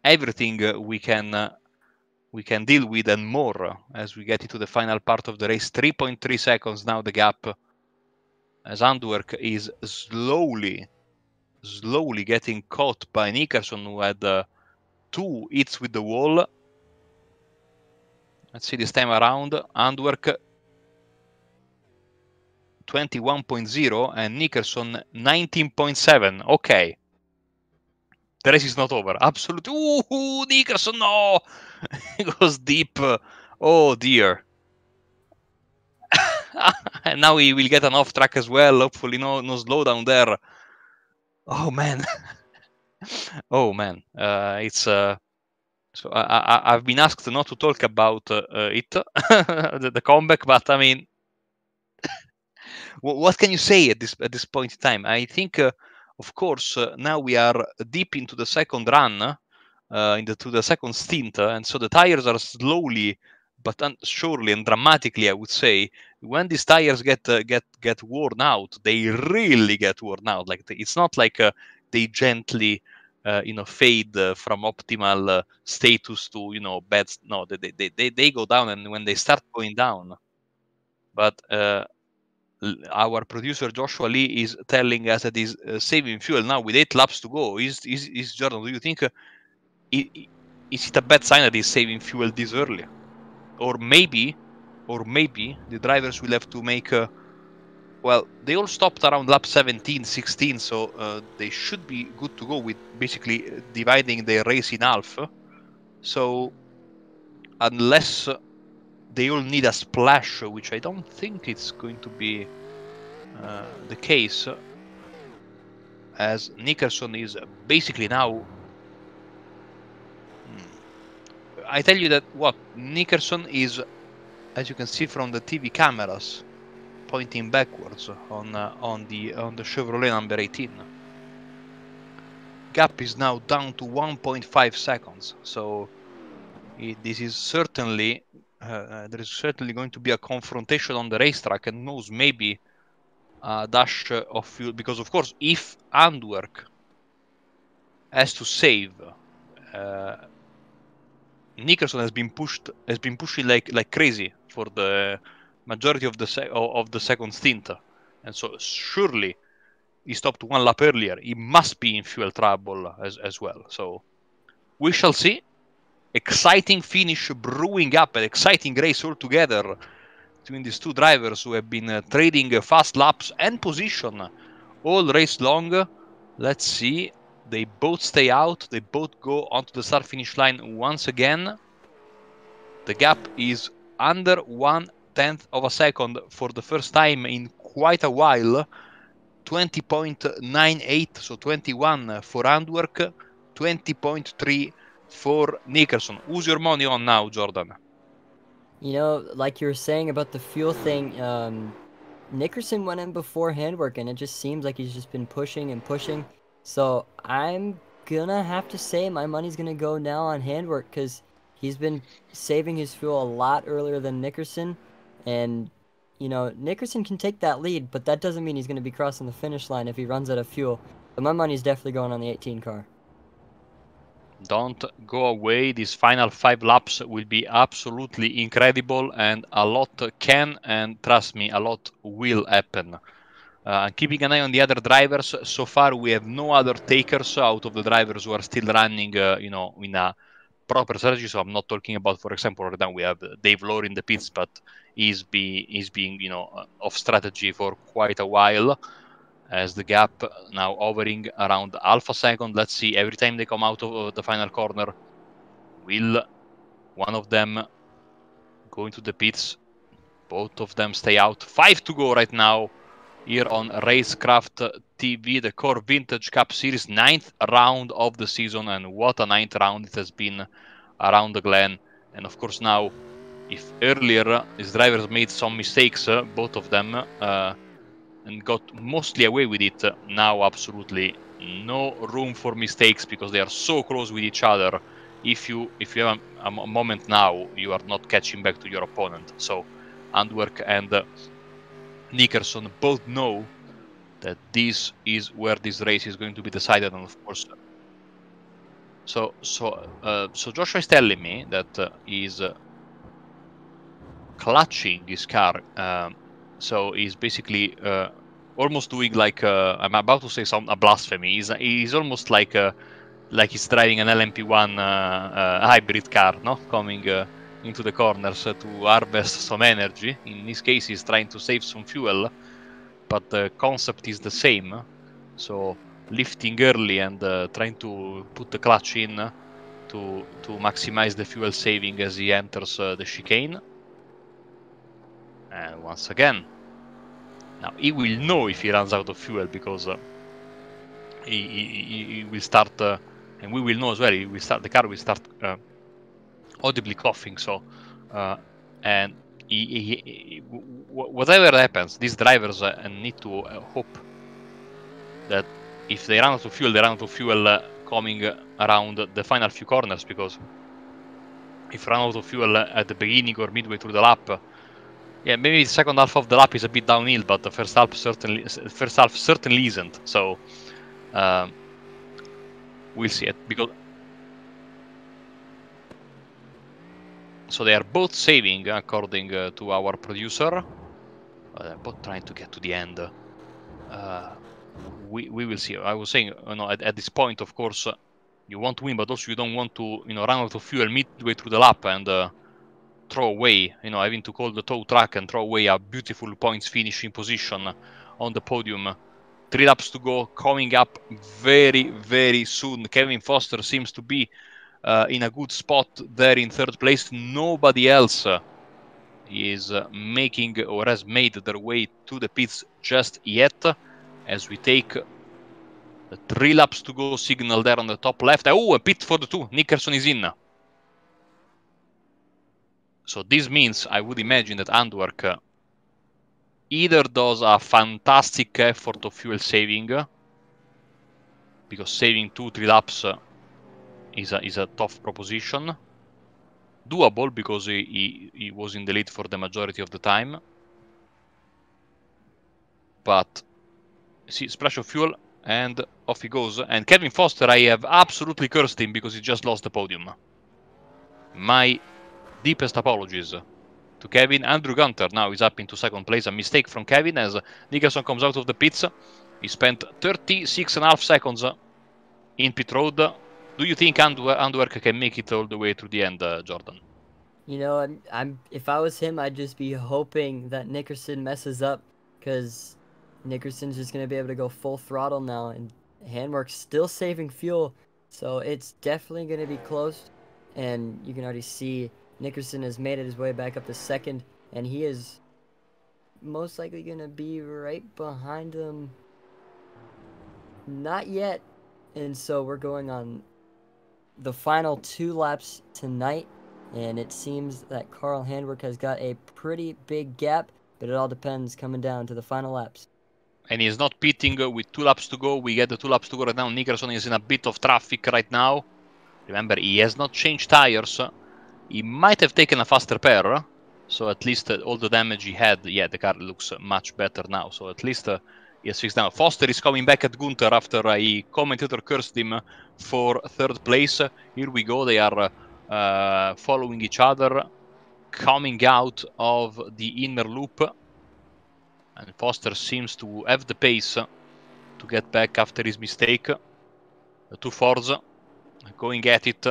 everything we can we can deal with and more as we get into the final part of the race. 3.3 seconds now the gap as Andwerk is slowly, slowly getting caught by Nickerson who had uh, two hits with the wall. Let's see this time around. Andwerk 21.0 and Nickerson 19.7. Okay. The race is not over. Absolutely. Ooh, Nickerson, no! it goes deep. Oh, dear. and now he will get an off track as well. Hopefully, no, no slowdown there. Oh, man. oh, man. Uh, it's. Uh, so I, I, have been asked not to talk about uh, it, the, the comeback, but I mean, what can you say at this at this point in time? I think, uh, of course, uh, now we are deep into the second run, uh, into the second stint, uh, and so the tires are slowly but un- surely and dramatically, I would say, when these tires get uh, get get worn out, they really get worn out. Like it's not like uh, they gently, uh, you know, fade uh, from optimal uh, status to you know bad. No, they, they they they go down, and when they start going down, but our producer Joshua Lee is telling us that he's uh, saving fuel now with eight laps to go. Is is, is Jordan? Do you think uh, it a bad sign that he's saving fuel this early, or maybe, or maybe the drivers will have to make? Uh, well, they all stopped around lap 17, 16, so uh, they should be good to go with basically uh, dividing their race in half. So, unless they all need a splash, which I don't think it's going to be uh, the case, as Nickerson is basically now. Hmm. I tell you that what Nickerson is, as you can see from the TV cameras, pointing backwards on uh, on the on the Chevrolet number 18. Gap is now down to 1.5 seconds, so it, this is certainly uh, there is certainly going to be a confrontation on the racetrack, and knows maybe a dash of fuel because, of course, if Andwerk has to save, uh, has been pushed has been pushing like like crazy for the majority of the of the second stint, and so surely he stopped one lap earlier. He must be in fuel trouble as as well. So we shall see exciting finish brewing up, an exciting race altogether between these two drivers who have been uh, trading uh, fast laps and position all race long. Let's see. They both stay out. They both go onto the start finish line once again. The gap is under one tenth of a second for the first time in quite a while. 20.98, so 21 for Handwork, 20.3 for Nickerson, Who's your money on now, Jordan? You know, like you were saying about the fuel thing, um, Nickerson went in before Handwork, and it just seems like he's just been pushing and pushing. So I'm gonna have to say my money's gonna go now on Handwork because he's been saving his fuel a lot earlier than Nickerson, and you know Nickerson can take that lead, but that doesn't mean he's gonna be crossing the finish line if he runs out of fuel. But my money's definitely going on the 18 car. Don't go away. These final five laps will be absolutely incredible, and a lot can and trust me, a lot will happen. Uh, keeping an eye on the other drivers. So far, we have no other takers out of the drivers who are still running, uh, you know, in a proper strategy. So I'm not talking about, for example, right now we have Dave Lowe in the pits, but he's, be, he's being, you know, uh, off strategy for quite a while as the gap now hovering around alpha second. Let's see, every time they come out of uh, the final corner, will one of them go into the pits? Both of them stay out. Five to go right now here on Racecraft TV, the Core Vintage Cup Series, ninth round of the season. And what a ninth round it has been around the Glen. And of course now, if earlier these uh, drivers made some mistakes, uh, both of them, uh, and got mostly away with it. Now, absolutely no room for mistakes because they are so close with each other. If you if you have a, a moment now, you are not catching back to your opponent. So, Andwerk and uh, Nickerson both know that this is where this race is going to be decided, and of course. So so uh, so Joshua is telling me that uh, he's uh, clutching his car um, so he's basically uh, almost doing like uh, i am about to say some a blasphemy. He's, he's almost like a, uh, like he's driving an LMP1 uh, hybrid car, no, coming into the corners to harvest some energy. In this case, he's trying to save some fuel, but the concept is the same. So lifting early and uh, trying to put the clutch in to to maximize the fuel saving as he enters uh, the chicane. And once again, now he will know if he runs out of fuel because uh, he, he, he, will start, uh, and we will know as well. He will start. The car will start uh, audibly coughing. So, uh, and he, whatever happens, these drivers uh, need to uh, hope that if they run out of fuel, they run out of fuel coming around the final few corners because if run out of fuel at the beginning or midway through the lap yeah, maybe the second half of the lap is a bit downhill, but the first half certainly first half certainly isn't. So um, we'll see it because so they are both saving according uh, to our producer. Uh, they're both trying to get to the end. Uh, we we will see. I was saying, you know, at, at this point, of course, uh, you want to win, but also you don't want to, you know, run out of fuel midway through the lap and uh, throw away, you know, having to call the tow truck and throw away a beautiful points finishing position on the podium. Three laps to go, coming up very, very soon. Kevin Foster seems to be uh, in a good spot there in third place. Nobody else uh, is uh, making or has made their way to the pits just yet as we take three laps to go signal there on the top left. Oh, a pit for the two. Nickerson is in. So this means I would imagine that Antwerp uh, either does a fantastic effort of fuel saving, uh, because saving two, three laps uh, is a, is a tough proposition. Doable because he, he, he was in the lead for the majority of the time. But see, splash of fuel and off he goes. And Kevin Foster, I have absolutely cursed him because he just lost the podium. My deepest apologies to Kevin. Andrew Gunter now is up into second place. A mistake from Kevin as Nickerson comes out of the pits. He spent 36 and a half seconds in pit road. Do you think Andwer Andwerk can make it all the way to the end, uh, Jordan? You know, I'm, I'm, If I was him, I'd just be hoping that Nickerson messes up, because Nickerson's just gonna be able to go full throttle now, and Handwerk's still saving fuel, so it's definitely gonna be close. And you can already see Nickerson has made it his way back up to second, and he is most likely going to be right behind them. Not yet. And so we're going on the final two laps tonight. And it seems that Carl Handwork has got a pretty big gap, but it all depends coming down to the final laps. And he's not pitting with two laps to go. We get the two laps to go right now. Nickerson is in a bit of traffic right now. Remember, he has not changed tires, he might have taken a faster pair, eh? so at least uh, all the damage he had, yeah, the car looks much better now. So at least uh, he has fixed down. Foster is coming back at Gunther after uh, he commentator cursed him for third place. Here we go, they are uh, following each other, coming out of the inner loop. And Foster seems to have the pace to get back after his mistake. The two Fords going at it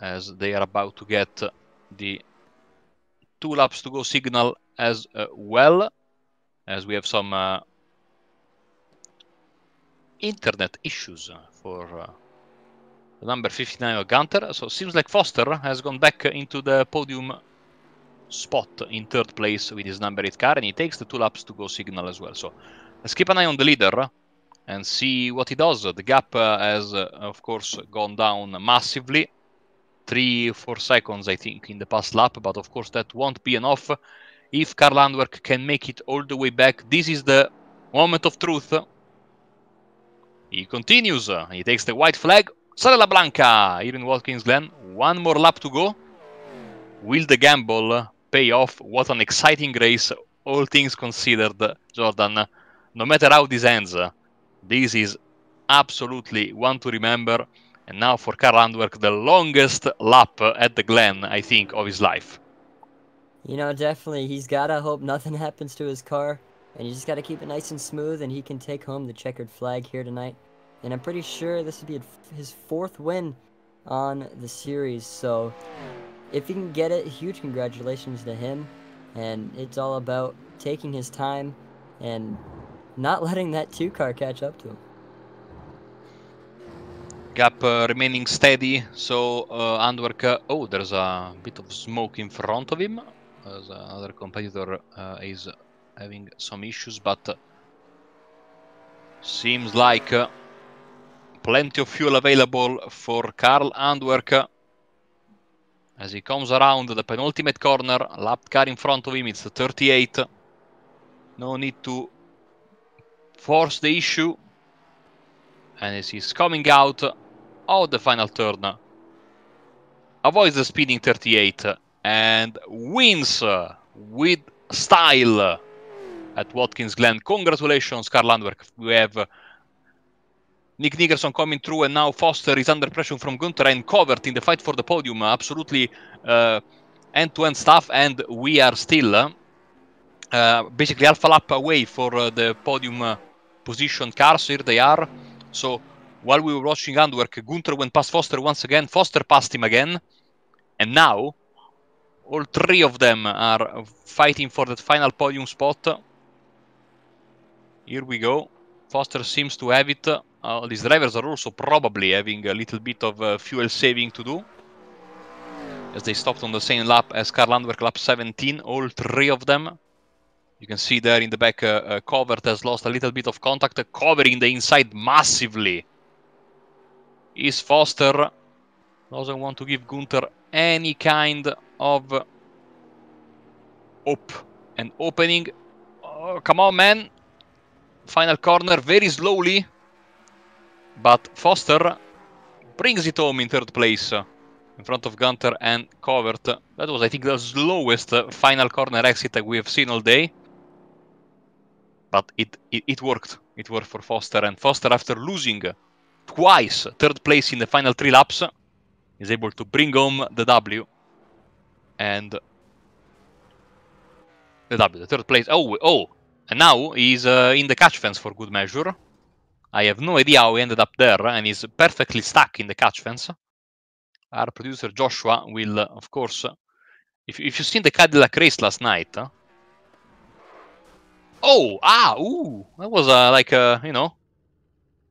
as they are about to get the two laps to go signal as uh, well as we have some uh, internet issues for uh, number 59 of Gunter. So it seems like Foster has gone back into the podium spot in third place with his number 8 car and he takes the two laps to go signal as well. So let's keep an eye on the leader and see what he does. The gap uh, has uh, of course gone down massively three, four seconds, I think, in the past lap. But of course, that won't be enough. If Karl Landwerk can make it all the way back, this is the moment of truth. He continues. He takes the white flag. Sarela Blanca here in Watkins Glen. One more lap to go. Will the gamble pay off? What an exciting race, all things considered, Jordan. No matter how this ends, this is absolutely one to remember. And now for Karl Landwerk, the longest lap at the Glen, I think, of his life. You know, definitely. He's got to hope nothing happens to his car. And you just got to keep it nice and smooth, and he can take home the checkered flag here tonight. And I'm pretty sure this would be his fourth win on the series. So if he can get it, huge congratulations to him. And it's all about taking his time and not letting that two car catch up to him. Gap uh, remaining steady, so uh, Andwerk... Uh, oh, there's a bit of smoke in front of him, as uh, another competitor uh, is having some issues, but seems like plenty of fuel available for Karl Andwerk. As he comes around the penultimate corner, lap car in front of him, it's 38. No need to force the issue and as he's coming out of the final turn, avoids the speeding 38 and wins with style at Watkins Glen. Congratulations, Carl Landwerk. We have Nick Nickerson coming through, and now Foster is under pressure from Gunter and covered in the fight for the podium. Absolutely end to end stuff, and we are still uh, uh basically half a lap away for uh, the podium uh, position cars. Here they are. So while we were watching Handwerk, Gunther went past Foster once again. Foster passed him again. And now, all three of them are fighting for that final podium spot. Here we go. Foster seems to have it. Uh, these drivers are also probably having a little bit of uh, fuel saving to do. As they stopped on the same lap as Karl Landwerk, lap 17, all three of them. You can see there in the back, uh, uh Covert has lost a little bit of contact, covering the inside massively. Is Foster doesn't want to give Gunter any kind of hope and opening. Oh, come on, man. Final corner very slowly. But Foster brings it home in third place uh, in front of Gunter and Covert. That was, I think, the slowest uh, final corner exit that we have seen all day but it, it, it worked. It worked for Foster, and Foster, after losing twice third place in the final three laps, is able to bring home the W. And the W, the third place. Oh, oh, and now he's uh, in the catch fence for good measure. I have no idea how he ended up there, and he's perfectly stuck in the catch fence. Our producer Joshua will, uh, of course, if, if you've seen the Cadillac race last night, uh, Oh, ah, ooh, that was uh, like a, you know,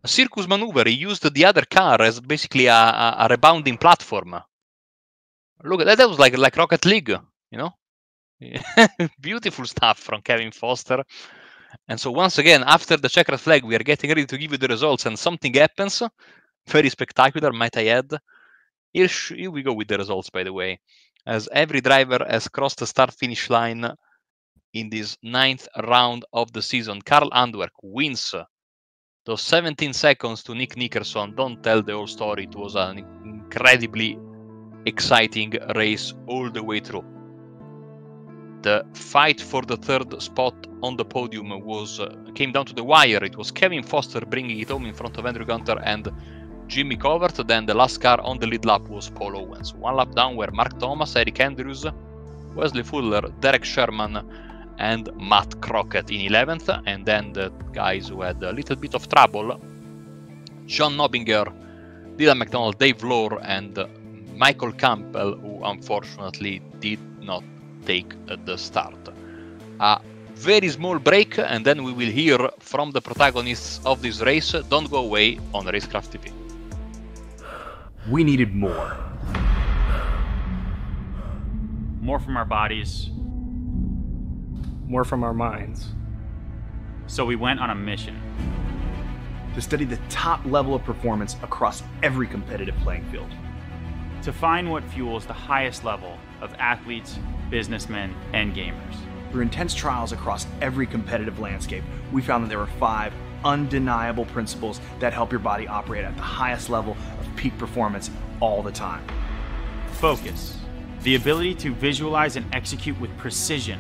a circus maneuver. He used the other car as basically a, a, a rebounding platform. Look at that. That was like like Rocket League, you know. Beautiful stuff from Kevin Foster. And so once again, after the checkered flag, we are getting ready to give you the results, and something happens, very spectacular, might I add. Here, here we go with the results, by the way. As every driver has crossed the start-finish line in this ninth round of the season. Carl Andwerk wins those 17 seconds to Nick Nickerson. Don't tell the whole story. It was an incredibly exciting race all the way through. The fight for the third spot on the podium was uh, came down to the wire. It was Kevin Foster bringing it home in front of Andrew Gunter and Jimmy Covert. Then the last car on the lead lap was Paul Owens. One lap down were Mark Thomas, Eric Andrews, Wesley Fuller, Derek Sherman, and Matt Crockett in 11th, and then the guys who had a little bit of trouble John Nobinger, Dylan McDonald, Dave Lohr, and Michael Campbell, who unfortunately did not take the start. A very small break, and then we will hear from the protagonists of this race. Don't go away on Racecraft TV. We needed more. More from our bodies, more from our minds. So we went on a mission to study the top level of performance across every competitive playing field, to find what fuels the highest level of athletes, businessmen, and gamers. Through intense trials across every competitive landscape, we found that there were five undeniable principles that help your body operate at the highest level of peak performance all the time. Focus, the ability to visualize and execute with precision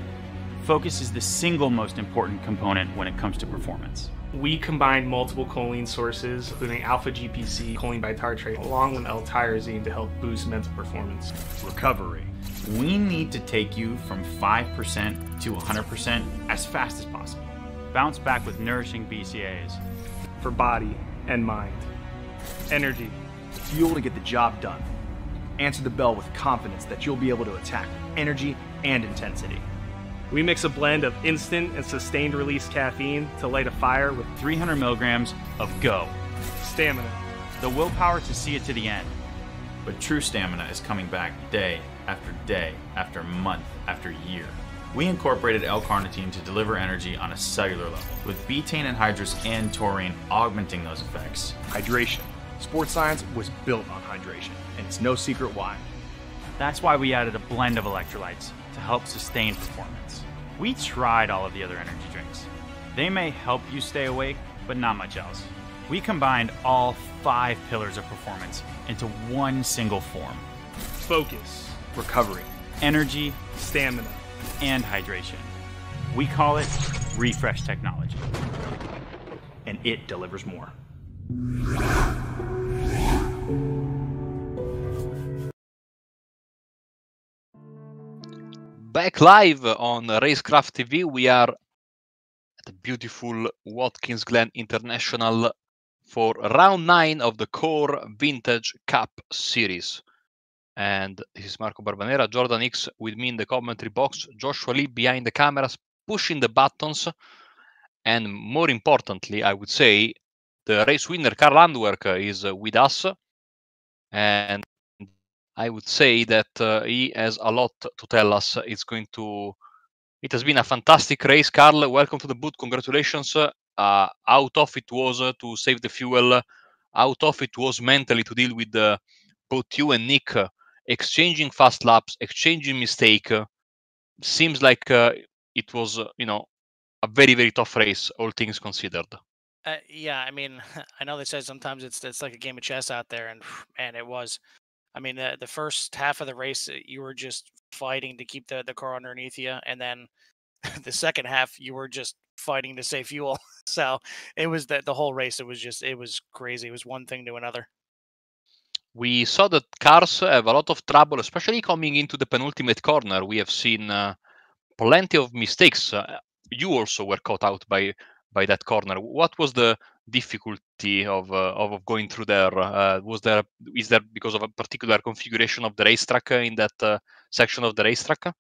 Focus is the single most important component when it comes to performance. We combine multiple choline sources, including alpha GPC, choline bitartrate, along with L-tyrosine to help boost mental performance. Recovery. We need to take you from 5% to 100% as fast as possible. Bounce back with nourishing BCAAs. For body and mind. Energy. Fuel to get the job done. Answer the bell with confidence that you'll be able to attack energy and intensity. We mix a blend of instant and sustained release caffeine to light a fire with 300 milligrams of go. Stamina. The willpower to see it to the end. But true stamina is coming back day after day, after month, after year. We incorporated L-carnitine to deliver energy on a cellular level, with betaine anhydrous and taurine augmenting those effects. Hydration. Sports science was built on hydration, and it's no secret why. That's why we added a blend of electrolytes to help sustain performance. We tried all of the other energy drinks. They may help you stay awake, but not much else. We combined all five pillars of performance into one single form focus, recovery, energy, stamina, and hydration. We call it refresh technology. And it delivers more. back live on Racecraft TV. We are at the beautiful Watkins Glen International for round nine of the Core Vintage Cup Series. And this is Marco Barbanera, Jordan X with me in the commentary box, Joshua Lee behind the cameras, pushing the buttons. And more importantly, I would say the race winner, Carl Landwerk, is with us. And I would say that uh, he has a lot to tell us. It's going to. It has been a fantastic race, Carl. Welcome to the boot. Congratulations. Uh, out of it was uh, to save the fuel. Uh, out of it was mentally to deal with uh, both you and Nick uh, exchanging fast laps, exchanging mistake. seems like it was, you know, a very very tough race, all things considered. Uh, yeah, I mean, I know they say sometimes it's it's like a game of chess out there, and man, it was. I mean, the, the first half of the race, uh, you were just fighting to keep the, the car underneath you. And then the second half, you were just fighting to save fuel. so it was the, the whole race. It was just, it was crazy. It was one thing to another. We saw that cars have a lot of trouble, especially coming into the penultimate corner. We have seen uh, plenty of mistakes. Uh, you also were caught out by by that corner. What was the difficulty of, uh, of going through there? Uh, was there is there because of a particular configuration of the racetrack uh, in that uh, section of the racetrack?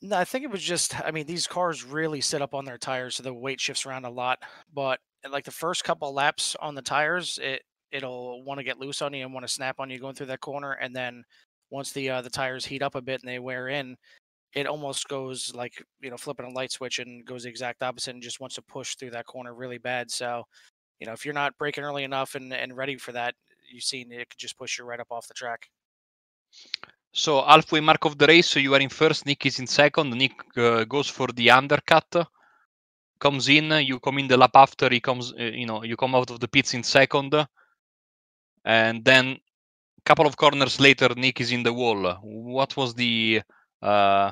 No, I think it was just. I mean, these cars really sit up on their tires, so the weight shifts around a lot. But like the first couple laps on the tires, it it'll want to get loose on you and want to snap on you going through that corner, and then once the uh, the tires heat up a bit and they wear in, it almost goes like you know flipping a light switch and goes the exact opposite and just wants to push through that corner really bad so you know, if you're not breaking early enough and, and ready for that, you've seen it could just push you right up off the track. So halfway mark of the race, so you are in first, Nick is in second. Nick uh, goes for the undercut, comes in, you come in the lap after, he comes, uh, you know, you come out of the pits in second, and then a couple of corners later, Nick is in the wall. What was the uh,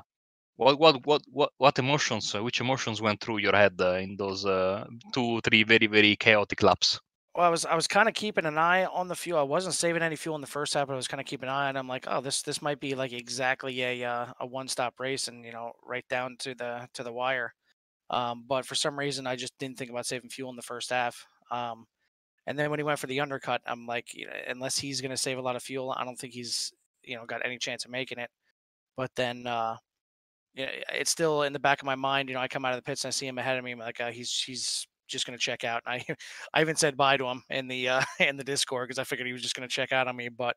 what what what what, emotions uh, which emotions went through your head uh, in those uh, two three very very chaotic laps well, I was I was kind of keeping an eye on the fuel. I wasn't saving any fuel in the first half, but I was kind of keeping an eye, and I'm like, oh, this this might be like exactly a uh, a one stop race, and you know, right down to the to the wire. Um, but for some reason, I just didn't think about saving fuel in the first half. Um, and then when he went for the undercut, I'm like, you know, unless he's going to save a lot of fuel, I don't think he's you know got any chance of making it. But then uh, you know, it's still in the back of my mind. You know, I come out of the pits and I see him ahead of me. I'm like, uh, he's he's just going to check out. And I I even said bye to him in the uh, in the Discord because I figured he was just going to check out on me. But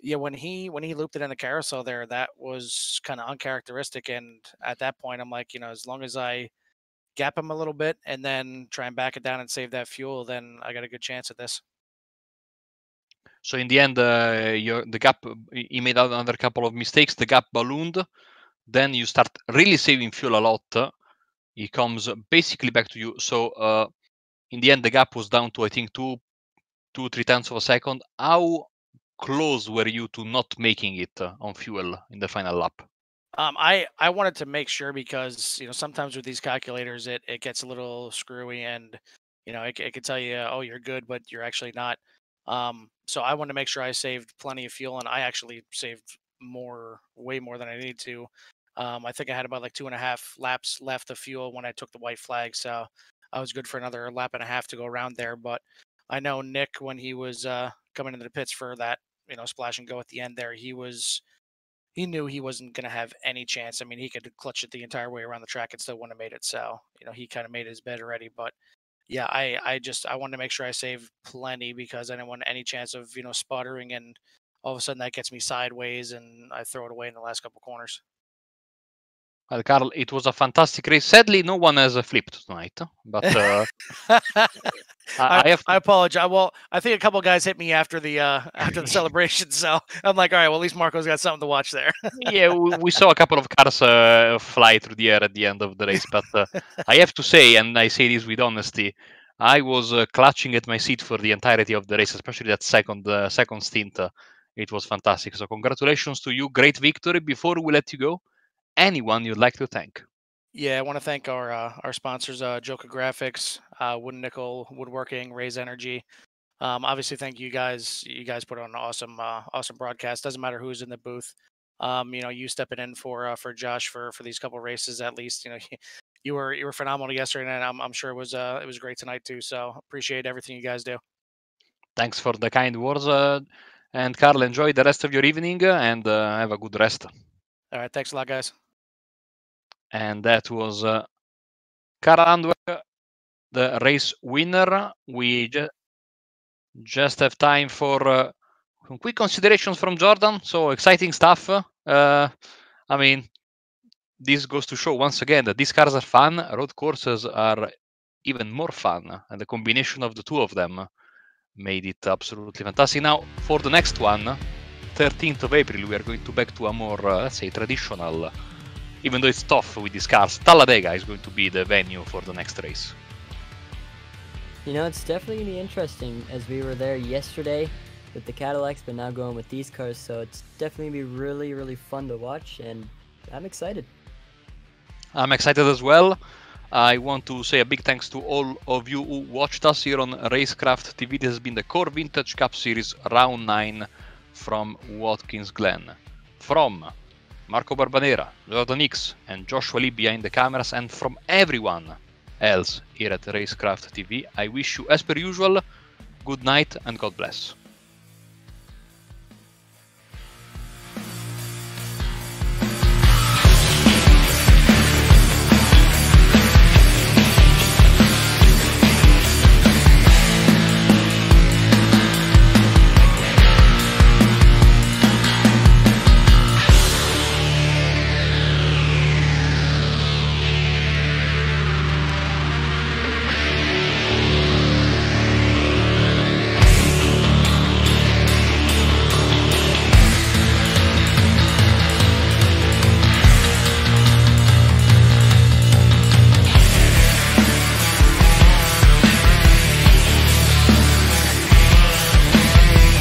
yeah, when he when he looped it in the carousel there, that was kind of uncharacteristic. And at that point, I'm like, you know, as long as I gap him a little bit and then try and back it down and save that fuel, then I got a good chance at this. So in the end, uh, your, the gap uh, he made another couple of mistakes. The gap ballooned then you start really saving fuel a lot. It comes basically back to you. So uh, in the end, the gap was down to I think two, two three tenths of a second. How close were you to not making it uh, on fuel in the final lap? Um, I I wanted to make sure because you know sometimes with these calculators it it gets a little screwy and you know it, it could tell you oh you're good but you're actually not. Um, so I wanted to make sure I saved plenty of fuel and I actually saved more way more than I need to um, I think I had about like two and a half laps left of fuel when I took the white flag, so I was good for another lap and a half to go around there. But I know Nick when he was uh, coming into the pits for that, you know, splash and go at the end there, he was he knew he wasn't going to have any chance. I mean, he could clutch it the entire way around the track and still wouldn't have made it. So you know, he kind of made his bed already, but. Yeah, I, I just I wanted to make sure I saved plenty because I didn't want any chance of you know sputtering and all of a sudden that gets me sideways and I throw it away in the last couple corners. Well, Carl, it was a fantastic race. Sadly, no one has uh, flipped tonight, but uh, I, I, have... I, apologize. Well, I think a couple guys hit me after the uh, after the celebration, so I'm like, all right, well, at least Marco's got something to watch there. yeah, we, we, saw a couple of cars uh, fly through the air at the end of the race, but uh, I have to say, and I say this with honesty, I was uh, clutching at my seat for the entirety of the race, especially that second second stint. it was fantastic. So congratulations to you, great victory. Before we let you go anyone you'd like to thank? Yeah, I want to thank our uh, our sponsors, uh, Joka Graphics, uh, Wooden Nickel Woodworking, Raise Energy. Um, obviously, thank you guys. You guys put on an awesome uh, awesome broadcast. Doesn't matter who's in the booth. Um, you know, you stepping in for uh, for Josh for for these couple races at least. You know, you were you were phenomenal yesterday, and I'm I'm sure it was uh it was great tonight too. So appreciate everything you guys do. Thanks for the kind words, uh, and Carl. Enjoy the rest of your evening uh, and uh, have a good rest. All right, thanks a lot, guys and that was uh, the race winner. We just have time for uh, some quick considerations from Jordan. So exciting stuff. Uh, I mean, this goes to show once again that these cars are fun. Road courses are even more fun, and the combination of the two of them made it absolutely fantastic. Now, for the next one, 13th of April, we are going to back to a more, uh, let's say, traditional even though it's tough with these cars, Talladega is going to be the venue for the next race. You know, it's definitely going to be interesting as we were there yesterday with the Cadillacs, but now going with these cars. So it's definitely going to be really, really fun to watch, and I'm excited. I'm excited as well. I want to say a big thanks to all of you who watched us here on Racecraft TV. This has been the Core Vintage Cup Series Round 9 from Watkins Glen. From Marco Barbanera, Jordan Hicks, and Joshua Lee behind the cameras, and from everyone else here at Racecraft TV, I wish you, as per usual, good night and God bless.